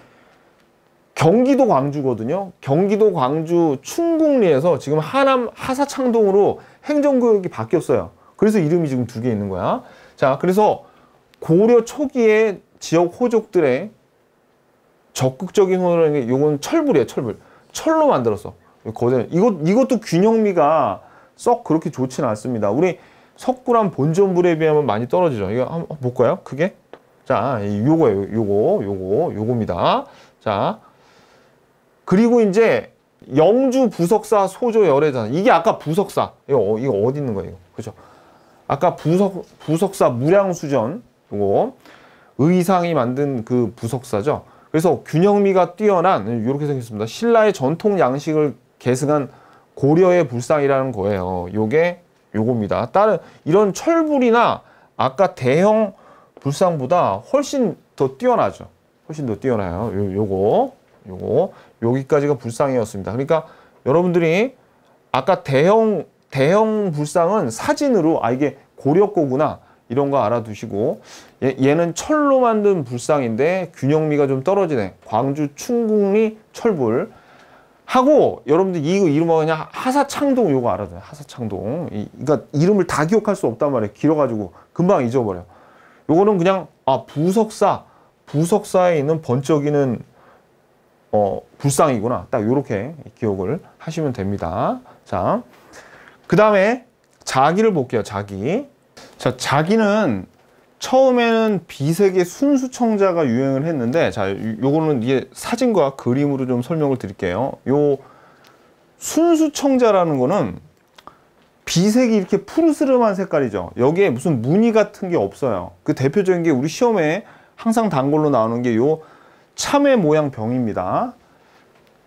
경기도 광주거든요. 경기도 광주 춘궁리에서 지금 하남 하사창동으로 행정구역이 바뀌었어요. 그래서 이름이 지금 두 개 있는 거야. 자, 그래서 고려 초기에 지역 호족들의 적극적인 호는 이건 철불이에요, 철불. 철로 만들었어. 거대. 이것 이것도 균형미가 썩 그렇게 좋지는 않습니다. 우리 석굴암 본전불에 비하면 많이 떨어지죠. 이거 한번 볼까요? 그게? 자, 요거예요. 요거, 요거, 요겁니다. 자. 그리고 이제 영주 부석사 소조 열애자 이게 아까 부석사 이거, 어, 이거 어디 있는 거예요? 그죠? 아까 부석 부석사 무량수전 요거 의상이 만든 그 부석사죠. 그래서 균형미가 뛰어난 이렇게 생겼습니다. 신라의 전통 양식을 계승한 고려의 불상이라는 거예요. 요게 요겁니다. 다른 이런 철불이나 아까 대형 불상보다 훨씬 더 뛰어나죠. 훨씬 더 뛰어나요. 요, 요거 요거 여기까지가 불상이었습니다. 그러니까 여러분들이 아까 대형 대형 불상은 사진으로 아 이게 고려 거구나 이런 거 알아두시고 얘, 는 철로 만든 불상인데 균형미가 좀 떨어지네 광주 충궁리 철불 하고 여러분들 이거 이름은 그냥 하사창동 요거 알아둬요 하사창동 이, 그러니까 이름을 다 기억할 수 없단 말이에요 길어가지고 금방 잊어버려 요거는 그냥 아 부석사 부석사에 있는 번쩍이는 어 불상이구나 딱 요렇게 기억을 하시면 됩니다 자그 다음에 자기를 볼게요 자기 자, 자기는 처음에는 비색의 순수 청자가 유행을 했는데 자, 요거는 이게 사진과 그림으로 좀 설명을 드릴게요. 요 순수 청자라는 거는 비색이 이렇게 푸르스름한 색깔이죠. 여기에 무슨 무늬 같은 게 없어요. 그 대표적인 게 우리 시험에 항상 단골로 나오는 게 요 참외 모양 병입니다.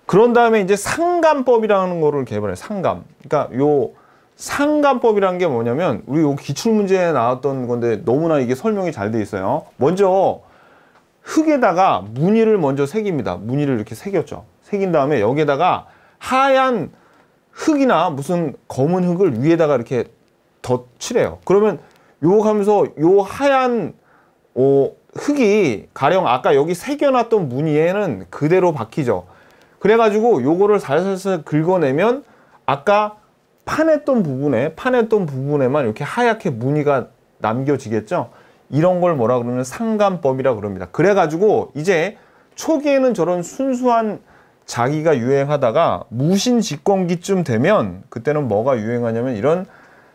그런 다음에 이제 상감법이라는 거를 개발해 상감. 그러니까 요 상감법이라는 게 뭐냐면 우리 요 기출문제에 나왔던 건데 너무나 이게 설명이 잘 돼 있어요 먼저 흙에다가 무늬를 먼저 새깁니다 무늬를 이렇게 새겼죠 새긴 다음에 여기에다가 하얀 흙이나 무슨 검은 흙을 위에다가 이렇게 덧칠해요 그러면 요 하면서 요 하얀 어, 흙이 가령 아까 여기 새겨놨던 무늬에는 그대로 박히죠 그래가지고 요거를 살살살 긁어내면 아까 파냈던 부분에 파냈던 부분에만 이렇게 하얗게 무늬가 남겨지겠죠. 이런 걸 뭐라 그러면 상감법이라 그럽니다. 그래가지고 이제 초기에는 저런 순수한 자기가 유행하다가 무신 직권기쯤 되면 그때는 뭐가 유행하냐면 이런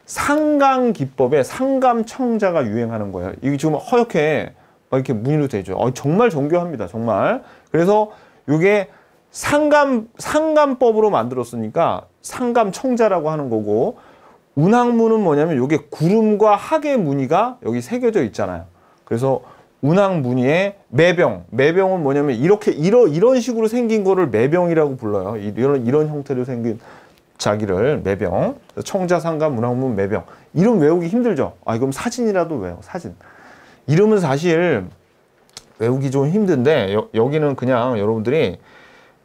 상강 기법에 상감 청자가 유행하는 거예요. 이게 지금 허옇게 이렇게 무늬로 되죠. 어, 정말 정교합니다. 정말. 그래서 이게 상감 상감법으로 만들었으니까 상감청자라고 하는 거고 운항문은 뭐냐면 이게 구름과 학의 무늬가 여기 새겨져 있잖아요. 그래서 운항 무늬의 매병. 매병은 뭐냐면 이렇게 이러, 이런 식으로 생긴 거를 매병이라고 불러요. 이런 이런 형태로 생긴 자기를 매병. 청자상감 운항문 매병. 이름 외우기 힘들죠. 아 그럼 사진이라도 외워. 사진. 이름은 사실 외우기 좀 힘든데 여, 여기는 그냥 여러분들이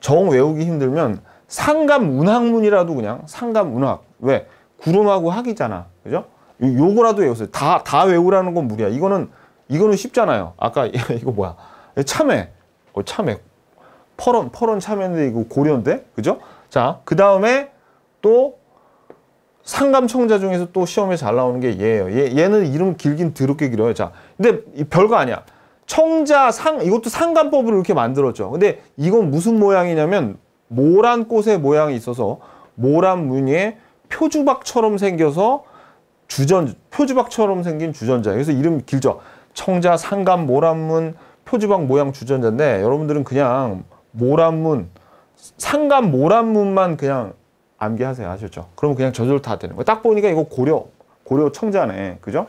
정 외우기 힘들면 상감 문학문이라도 그냥 상감 문학 왜 구름하고 학이잖아 그죠? 요거라도 외우세요. 다 다 외우라는 건 무리야. 이거는 이거는 쉽잖아요. 아까 이거 뭐야? 참외, 어, 참외, 퍼런 퍼런 참외인데 이거 고려인데 그죠? 자 그 다음에 또 상감청자 중에서 또 시험에 잘 나오는 게 얘예요. 얘, 얘는 이름 길긴 드럽게 길어요. 자, 근데 별거 아니야. 청자 상 이것도 상간법으로 이렇게 만들었죠. 근데 이건 무슨 모양이냐면 모란 꽃의 모양이 있어서 모란 무늬에 표주박처럼 생겨서 주전 표주박처럼 생긴 주전자. 그래서 이름 길죠. 청자 상간 모란문 표주박 모양 주전자인데 여러분들은 그냥 모란문 상간 모란문만 그냥 암기하세요. 아셨죠? 그러면 그냥 저절로 다 되는 거예요. 딱 보니까 이거 고려 고려 청자네. 그죠?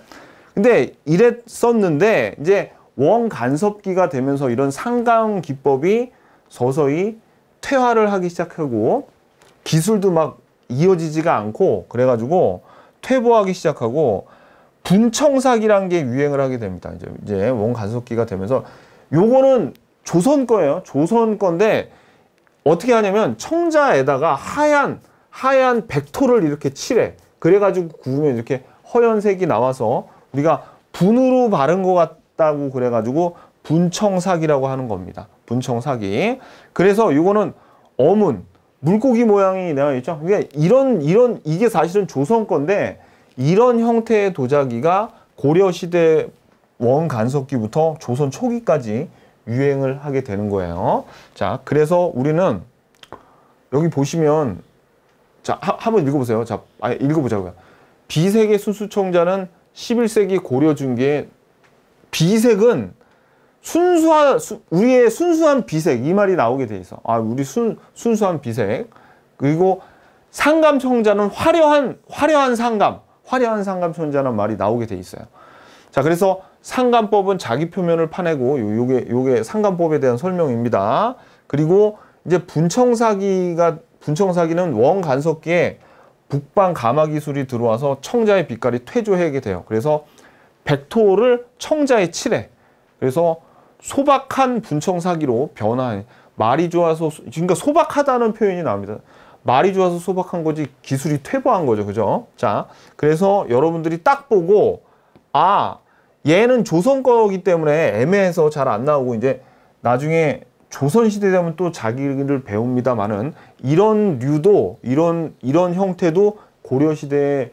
근데 이랬었는데 이제 원간섭기가 되면서 이런 상강 기법이 서서히 퇴화를 하기 시작하고 기술도 막 이어지지가 않고 그래가지고 퇴보하기 시작하고 분청사기란게 유행을 하게 됩니다. 이제, 이제 원간섭기가 되면서 요거는 조선 거예요. 조선 건데 어떻게 하냐면 청자에다가 하얀 하얀 백토를 이렇게 칠해. 그래가지고 구우면 이렇게 허연색이 나와서 우리가 분으로 바른 것 같, 있다고 그래가지고 분청사기라고 하는 겁니다. 분청사기. 그래서 이거는 어문, 물고기 모양이 내가 있죠. 그러니까 이런, 이런, 이게 사실은 조선 건데 이런 형태의 도자기가 고려시대 원간석기부터 조선 초기까지 유행을 하게 되는 거예요. 자, 그래서 우리는 여기 보시면 자, 하, 한번 읽어보세요. 자, 아, 읽어보자고요. 비세계 수수청자는 11세기 고려 중기에 비색은 순수한 수, 우리의 순수한 비색 이 말이 나오게 돼 있어. 아 우리 순 순수한 비색 그리고 상감 청자는 화려한 화려한 상감 화려한 상감 청자는 말이 나오게 돼 있어요. 자 그래서 상감법은 자기 표면을 파내고 요, 요게 요게 상감법에 대한 설명입니다. 그리고 이제 분청사기가 분청사기는 원간석기에 북방 가마 기술이 들어와서 청자의 빛깔이 퇴조하게 돼요. 그래서 백토를 청자의 칠해. 그래서 소박한 분청사기로 변화해. 말이 좋아서 그러니까 소박하다는 표현이 나옵니다. 말이 좋아서 소박한 거지 기술이 퇴보한 거죠. 그죠? 자, 그래서 여러분들이 딱 보고 아, 얘는 조선 거기 때문에 애매해서 잘 안 나오고 이제 나중에 조선시대 되면 또 자기를 배웁니다만은 이런 류도 이런 이런 형태도 고려시대에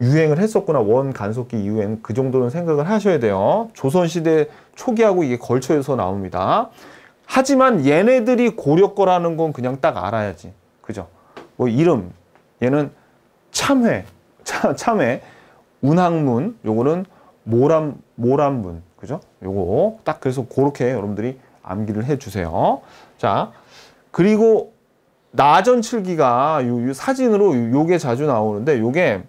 유행을 했었구나. 원 간속기 이후에그 정도는 생각을 하셔야 돼요. 조선시대 초기하고 이게 걸쳐서 나옵니다. 하지만 얘네들이 고려 거라는 건 그냥 딱 알아야지. 그죠? 뭐 이름, 얘는 참회, 참, 참회, 운항문, 요거는 모란모란문 그죠? 요거 딱 그래서 그렇게 여러분들이 암기를 해주세요. 자, 그리고 나전칠기가 요, 요 사진으로 요게 자주 나오는데 요게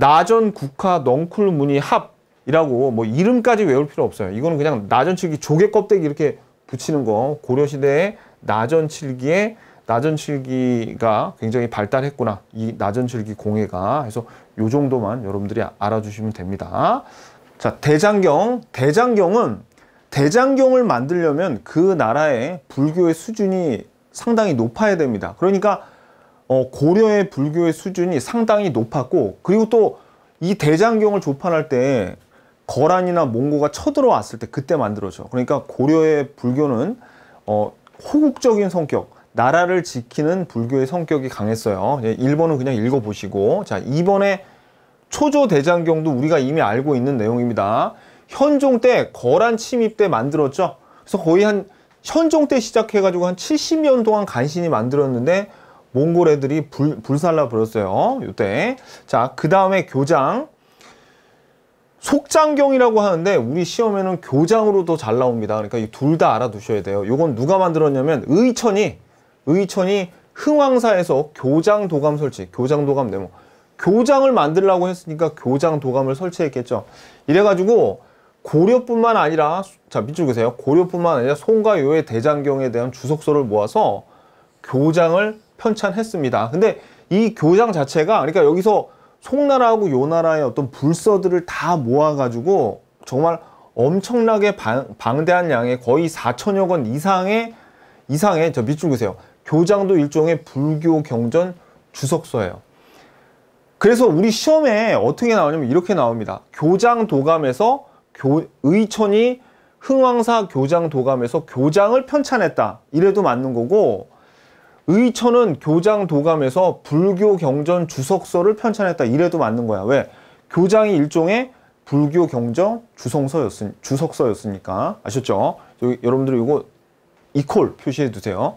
나전 국화 넝쿨 무늬 합이라고 뭐 이름까지 외울 필요 없어요. 이거는 그냥 나전칠기 조개 껍데기 이렇게 붙이는 거 고려시대에 나전칠기에 나전칠기가 굉장히 발달했구나. 이 나전칠기 공예가. 그래서 요 정도만 여러분들이 알아주시면 됩니다. 자, 대장경. 대장경은 대장경을 만들려면 그 나라의 불교의 수준이 상당히 높아야 됩니다. 그러니까 어, 고려의 불교의 수준이 상당히 높았고 그리고 또 이 대장경을 조판할 때 거란이나 몽고가 쳐들어왔을 때 그때 만들어져 그러니까 고려의 불교는 어, 호국적인 성격 나라를 지키는 불교의 성격이 강했어요 1번은 그냥 읽어보시고 자 2번에 초조대장경도 우리가 이미 알고 있는 내용입니다 현종 때 거란 침입 때 만들었죠 그래서 거의 한 현종 때 시작해가지고 한 70년 동안 간신히 만들었는데 몽골 애들이 불, 불살라 버렸어요. 요때. 자, 그 다음에 교장. 속장경이라고 하는데 우리 시험에는 교장으로도 잘 나옵니다. 그러니까 이 둘 다 알아두셔야 돼요. 요건 누가 만들었냐면 의천이 의천이 흥왕사에서 교장 도감 설치, 교장 도감 네모. 교장을 만들라고 했으니까 교장 도감을 설치했겠죠. 이래가지고 고려뿐만 아니라 자 밑줄 그세요. 고려뿐만 아니라 송과 요의 대장경에 대한 주석서를 모아서 교장을 편찬했습니다. 근데 이 교장 자체가 그러니까 여기서 송나라하고 요나라의 어떤 불서들을 다 모아가지고 정말 엄청나게 방, 방대한 양의 거의 4천여 건 이상의 이상의 저 밑줄 그세요. 교장도 일종의 불교 경전 주석서예요. 그래서 우리 시험에 어떻게 나오냐면 이렇게 나옵니다. 교장 도감에서 교, 의천이 흥왕사 교장 도감에서 교장을 편찬했다. 이래도 맞는 거고 의천은 교장 도감에서 불교 경전 주석서를 편찬했다 이래도 맞는 거야 왜 교장이 일종의 불교 경전 주성서였으니 주석서였으니까 아셨죠 여러분들 이거 이퀄 표시해 두세요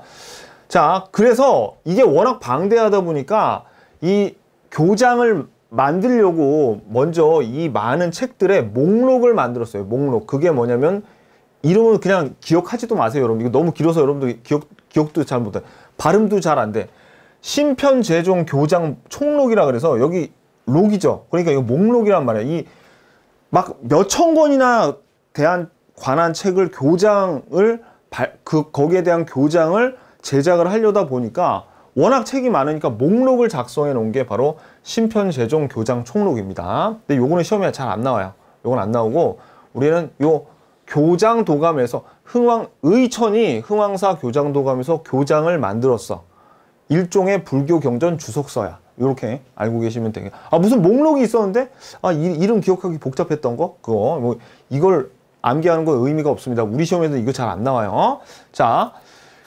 자 그래서 이게 워낙 방대하다 보니까 이 교장을 만들려고 먼저 이 많은 책들의 목록을 만들었어요 목록 그게 뭐냐면 이름은 그냥 기억하지도 마세요 여러분 이거 너무 길어서 여러분들 기억, 기억도 잘 못해 발음도 잘 안 돼. 심편제종 교장 총록이라 그래서 여기 록이죠. 그러니까 이거 목록이란 말이야. 이막 몇천 권이나 대한 관한 책을 교장을 발, 그 거기에 대한 교장을 제작을 하려다 보니까 워낙 책이 많으니까 목록을 작성해 놓은 게 바로 심편제종 교장 총록입니다. 근데 요거는 시험에 잘 안 나와요. 요건 안 나오고 우리는 요 교장 도감에서 흥왕 의천이 흥왕사 교장도감에서 교장을 만들었어. 일종의 불교 경전 주석서야. 이렇게 알고 계시면 되겠. 아 무슨 목록이 있었는데 아 이, 이름 기억하기 복잡했던 거 그거 뭐 이걸 암기하는 건 의미가 없습니다. 우리 시험에서 이거 잘 안 나와요. 어? 자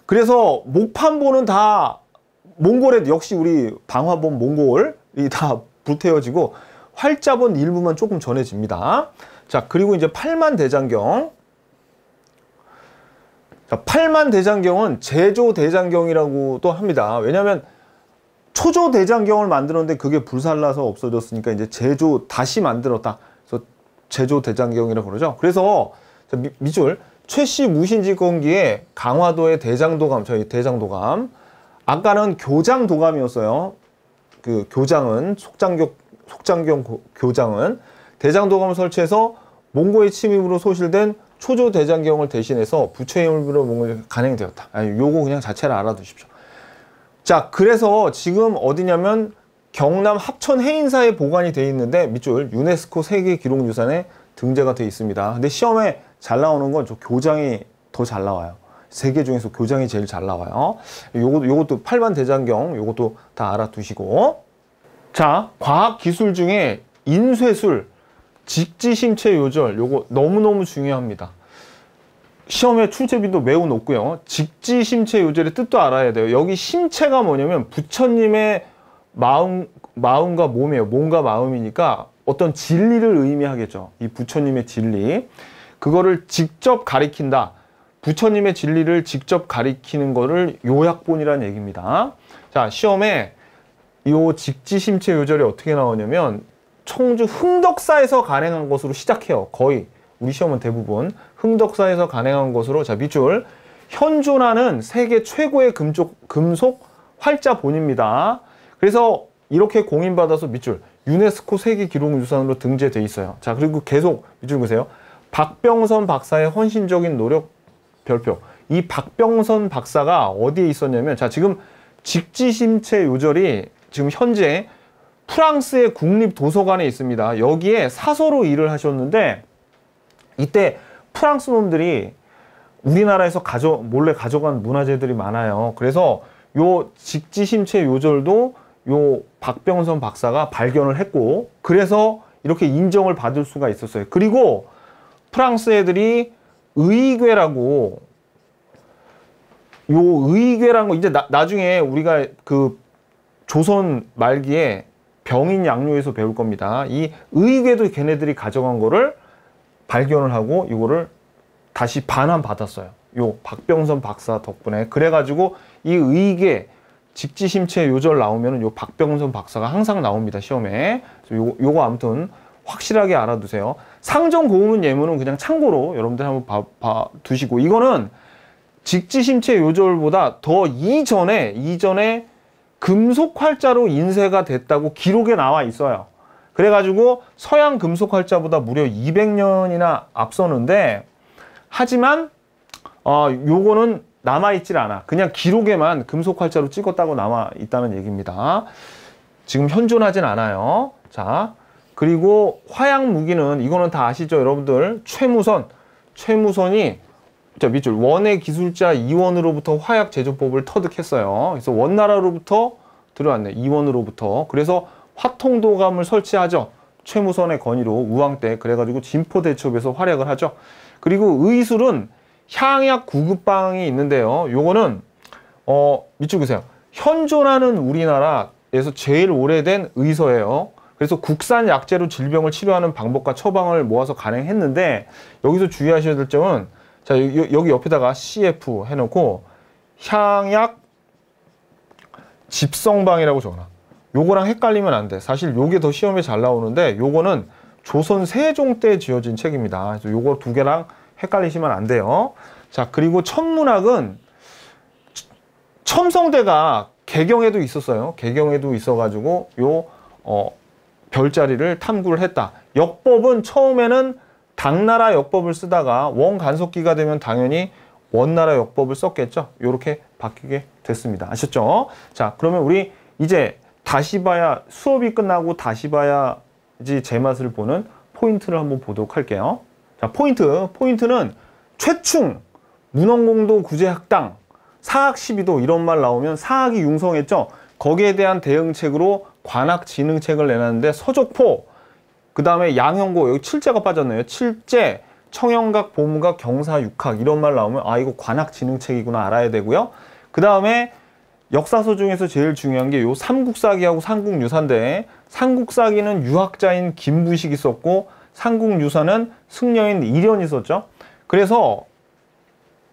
그래서 목판본은 다 몽골에 역시 우리 방화본 몽골이 다 불태워지고 활자본 일부만 조금 전해집니다. 자 그리고 이제 팔만 대장경 자, 그러니까 팔만 대장경은 제조 대장경이라고도 합니다. 왜냐하면 초조 대장경을 만들었는데 그게 불살라서 없어졌으니까 이제 제조 다시 만들었다. 그래서 제조 대장경이라고 그러죠. 그래서 미, 밑줄 최씨 무신지공기의 강화도의 대장도감, 저희 대장도감 아까는 교장도감이었어요. 그 교장은 속장교 속장경 교장은 대장도감을 설치해서 몽고의 침입으로 소실된 초조 대장경을 대신해서 부처의 힘으로 몸을 간행되었다. 아니, 요거 그냥 자체를 알아두십시오. 자, 그래서 지금 어디냐면 경남 합천 해인사에 보관이 돼 있는데 밑줄 유네스코 세계 기록 유산에 등재가 돼 있습니다. 근데 시험에 잘 나오는 건 저 교장이 더 잘 나와요. 세계 중에서 교장이 제일 잘 나와요. 어? 요것도, 요것도 팔만 대장경 요것도 다 알아두시고 자 과학 기술 중에 인쇄술 직지심체 요절 요거 너무너무 중요합니다. 시험의 출제비도 매우 높고요. 직지심체 요절의 뜻도 알아야 돼요. 여기 심체가 뭐냐면 부처님의 마음, 마음과 몸이에요. 몸과 마음이니까 어떤 진리를 의미하겠죠. 이 부처님의 진리. 그거를 직접 가리킨다. 부처님의 진리를 직접 가리키는 거를 요약본이라는 얘기입니다. 자, 시험에 이 직지심체 요절이 어떻게 나오냐면 청주 흥덕사에서 간행한 것으로 시작해요. 거의 우리 시험은 대부분 흥덕사에서 간행한 것으로 자 밑줄 현존하는 세계 최고의 금쪽, 금속 활자본입니다. 그래서 이렇게 공인받아서 밑줄 유네스코 세계 기록유산으로 등재돼 있어요. 자 그리고 계속 밑줄 보세요. 박병선 박사의 헌신적인 노력 별표. 이 박병선 박사가 어디에 있었냐면 자 지금 직지심체 요절이 지금 현재 프랑스의 국립도서관에 있습니다. 여기에 사서로 일을 하셨는데 이때 프랑스 놈들이 우리나라에서 가져, 몰래 가져간 문화재들이 많아요. 그래서 요 직지심체 요절도 요 박병선 박사가 발견을 했고 그래서 이렇게 인정을 받을 수가 있었어요. 그리고 프랑스 애들이 의궤라고 요 의궤라는 거 이제 나, 나중에 우리가 그 조선 말기에 병인 양료에서 배울 겁니다. 이 의궤도 걔네들이 가져간 거를 발견을 하고 이거를 다시 반환 받았어요. 요 박병선 박사 덕분에 그래가지고 이의궤 직지심체 요절 나오면은 요 박병선 박사가 항상 나옵니다 시험에 요 요거 아무튼 확실하게 알아두세요. 상정 고음은 예문은 그냥 참고로 여러분들 한번 봐, 봐 두시고 이거는 직지심체 요절보다 더 이전에 이전에 금속활자로 인쇄가 됐다고 기록에 나와 있어요. 그래가지고 서양 금속활자보다 무려 200년이나 앞서는데 하지만 어, 요거는 남아있질 않아. 그냥 기록에만 금속활자로 찍었다고 남아있다는 얘기입니다. 지금 현존하진 않아요. 자, 그리고 화약 무기는 이거는 다 아시죠? 여러분들 최무선, 최무선이 자, 밑줄 원의 기술자 이원으로부터 화약 제조법을 터득했어요. 그래서 원나라로부터 들어왔네. 이원으로부터. 그래서 화통도감을 설치하죠. 최무선의 건의로 우왕 때 그래가지고 진포 대첩에서 활약을 하죠. 그리고 의술은 향약 구급방이 있는데요. 요거는 어 밑줄 보세요. 현존하는 우리나라에서 제일 오래된 의서예요. 그래서 국산 약재로 질병을 치료하는 방법과 처방을 모아서 가능했는데 여기서 주의하셔야 될 점은 자, 여, 기 옆에다가 CF 해놓고 향약 집성방이라고 적어놔. 요거랑 헷갈리면 안 돼. 사실 요게 더 시험에 잘 나오는데 요거는 조선 세종 때 지어진 책입니다. 그래서 요거 두 개랑 헷갈리시면 안 돼요. 자, 그리고 천문학은 첨성대가 개경에도 있었어요. 개경에도 있어가지고 요 어, 별자리를 탐구를 했다. 역법은 처음에는 당나라 역법을 쓰다가 원간속기가 되면 당연히 원나라 역법을 썼겠죠. 이렇게 바뀌게 됐습니다. 아셨죠? 자, 그러면 우리 이제 다시 봐야 수업이 끝나고 다시 봐야지 제맛을 보는 포인트를 한번 보도록 할게요. 자, 포인트. 포인트는 최충, 문헌공도 구제학당, 사학시비도 이런 말 나오면 사학이 융성했죠. 거기에 대한 대응책으로 관학진흥책을 내놨는데 서적포, 그 다음에 양형고 여기 칠제가 빠졌네요. 7제 청형각, 보무각, 경사, 육학 이런 말 나오면 아 이거 관악진흥책이구나 알아야 되고요. 그 다음에 역사서 중에서 제일 중요한 게 요 삼국사기하고 삼국유사인데 삼국사기는 유학자인 김부식이 썼고 삼국유사는 승려인 이련이 썼죠. 그래서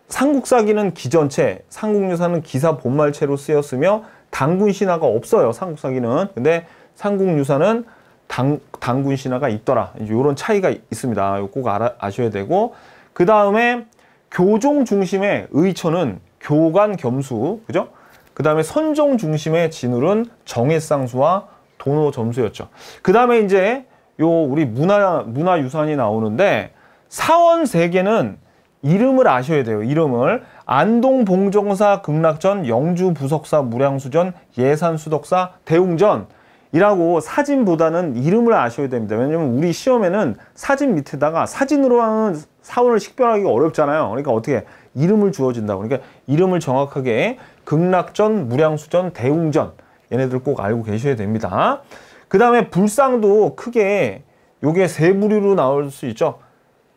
삼국사기는 기전체, 삼국유사는 기사 본말체로 쓰였으며 당군 신화가 없어요. 삼국사기는. 근데 삼국유사는 당, 당군 신화가 있더라. 이런 차이가 있습니다. 꼭 알아, 아셔야 되고 그 다음에 교종 중심의 의천은 교관 겸수, 그죠? 그 다음에 선종 중심의 진울은 정해상수와 도노 점수였죠. 그 다음에 이제 요 우리 문화 문화 유산이 나오는데 사원 세 개는 이름을 아셔야 돼요. 이름을 안동 봉정사 극락전 영주 부석사 무량수전 예산 수덕사 대웅전 이라고 사진보다는 이름을 아셔야 됩니다. 왜냐면 우리 시험에는 사진 밑에다가 사진으로 하는 사원을 식별하기가 어렵잖아요. 그러니까 어떻게 이름을 주어진다. 고 그러니까 이름을 정확하게 극락전, 무량수전, 대웅전 얘네들 꼭 알고 계셔야 됩니다. 그 다음에 불상도 크게 요게 세 부류로 나올 수 있죠.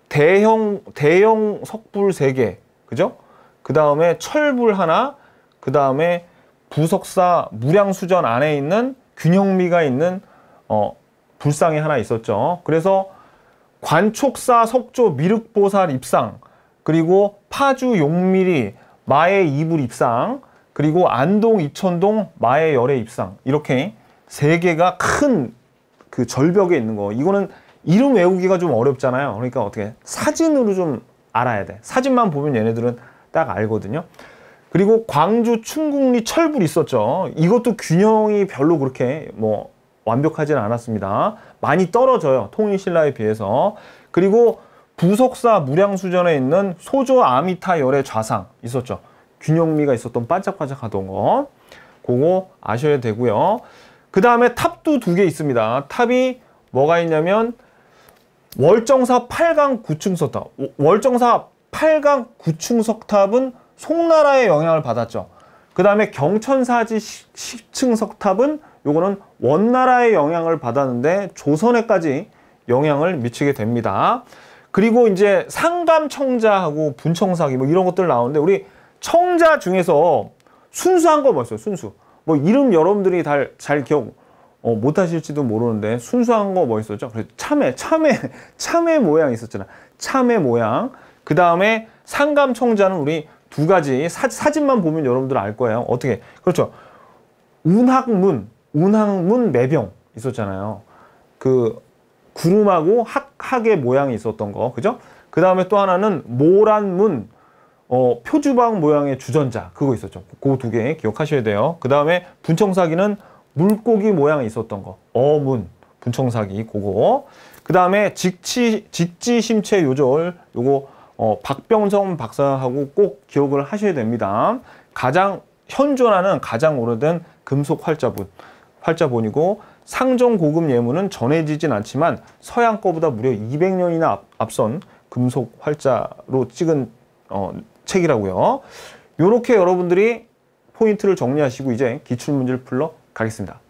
대형, 대형 석불 세개 그죠? 그 다음에 철불 하나, 그 다음에 부석사 무량수전 안에 있는 균형미가 있는 어, 불상이 하나 있었죠. 그래서 관촉사 석조 미륵보살 입상 그리고 파주 용미리 마의 이불 입상 그리고 안동 이천동 마의 열의 입상 이렇게 세 개가 큰 그 절벽에 있는 거 이거는 이름 외우기가 좀 어렵잖아요 그러니까 어떻게 사진으로 좀 알아야 돼 사진만 보면 얘네들은 딱 알거든요 그리고 광주 충궁리 철불 있었죠. 이것도 균형이 별로 그렇게 뭐 완벽하지는 않았습니다. 많이 떨어져요. 통일신라에 비해서. 그리고 부석사 무량수전에 있는 소조 아미타 열의 좌상 있었죠. 균형미가 있었던 반짝반짝하던 거. 그거 아셔야 되고요. 그 다음에 탑도 두 개 있습니다. 탑이 뭐가 있냐면 월정사 8강 9층석탑 월정사 8강 9층석탑은 송나라의 영향을 받았죠. 그 다음에 경천사지 10층 석탑은 요거는 원나라의 영향을 받았는데 조선에까지 영향을 미치게 됩니다. 그리고 이제 상감청자하고 분청사기 뭐 이런 것들 나오는데 우리 청자 중에서 순수한 거 뭐였어요? 순수. 뭐 이름 여러분들이 잘, 잘 기억 어, 못하실지도 모르는데 순수한 거 뭐 있었죠? 그래서 참외, 참외, 참외 모양 있었잖아. 참외 모양. 그 다음에 상감청자는 우리 두 가지 사, 진만 보면 여러분들 알 거예요. 어떻게? 그렇죠. 운학문, 운학문 매병 있었잖아요. 그 구름하고 학, 학의 모양이 있었던 거. 그죠? 그 다음에 또 하나는 모란문, 어, 표주방 모양의 주전자. 그거 있었죠. 그 두 개 기억하셔야 돼요. 그 다음에 분청사기는 물고기 모양이 있었던 거. 어문, 분청사기, 그거. 그 다음에 직지 직지심체 요절, 요거 어, 박병성 박사하고 꼭 기억을 하셔야 됩니다. 가장 현존하는 가장 오래된 금속 활자본, 활자본이고 상정 고급 예문은 전해지진 않지만 서양 거보다 무려 200년이나 앞, 선 금속 활자로 찍은 어, 책이라고요. 이렇게 여러분들이 포인트를 정리하시고 이제 기출문제를 풀러 가겠습니다.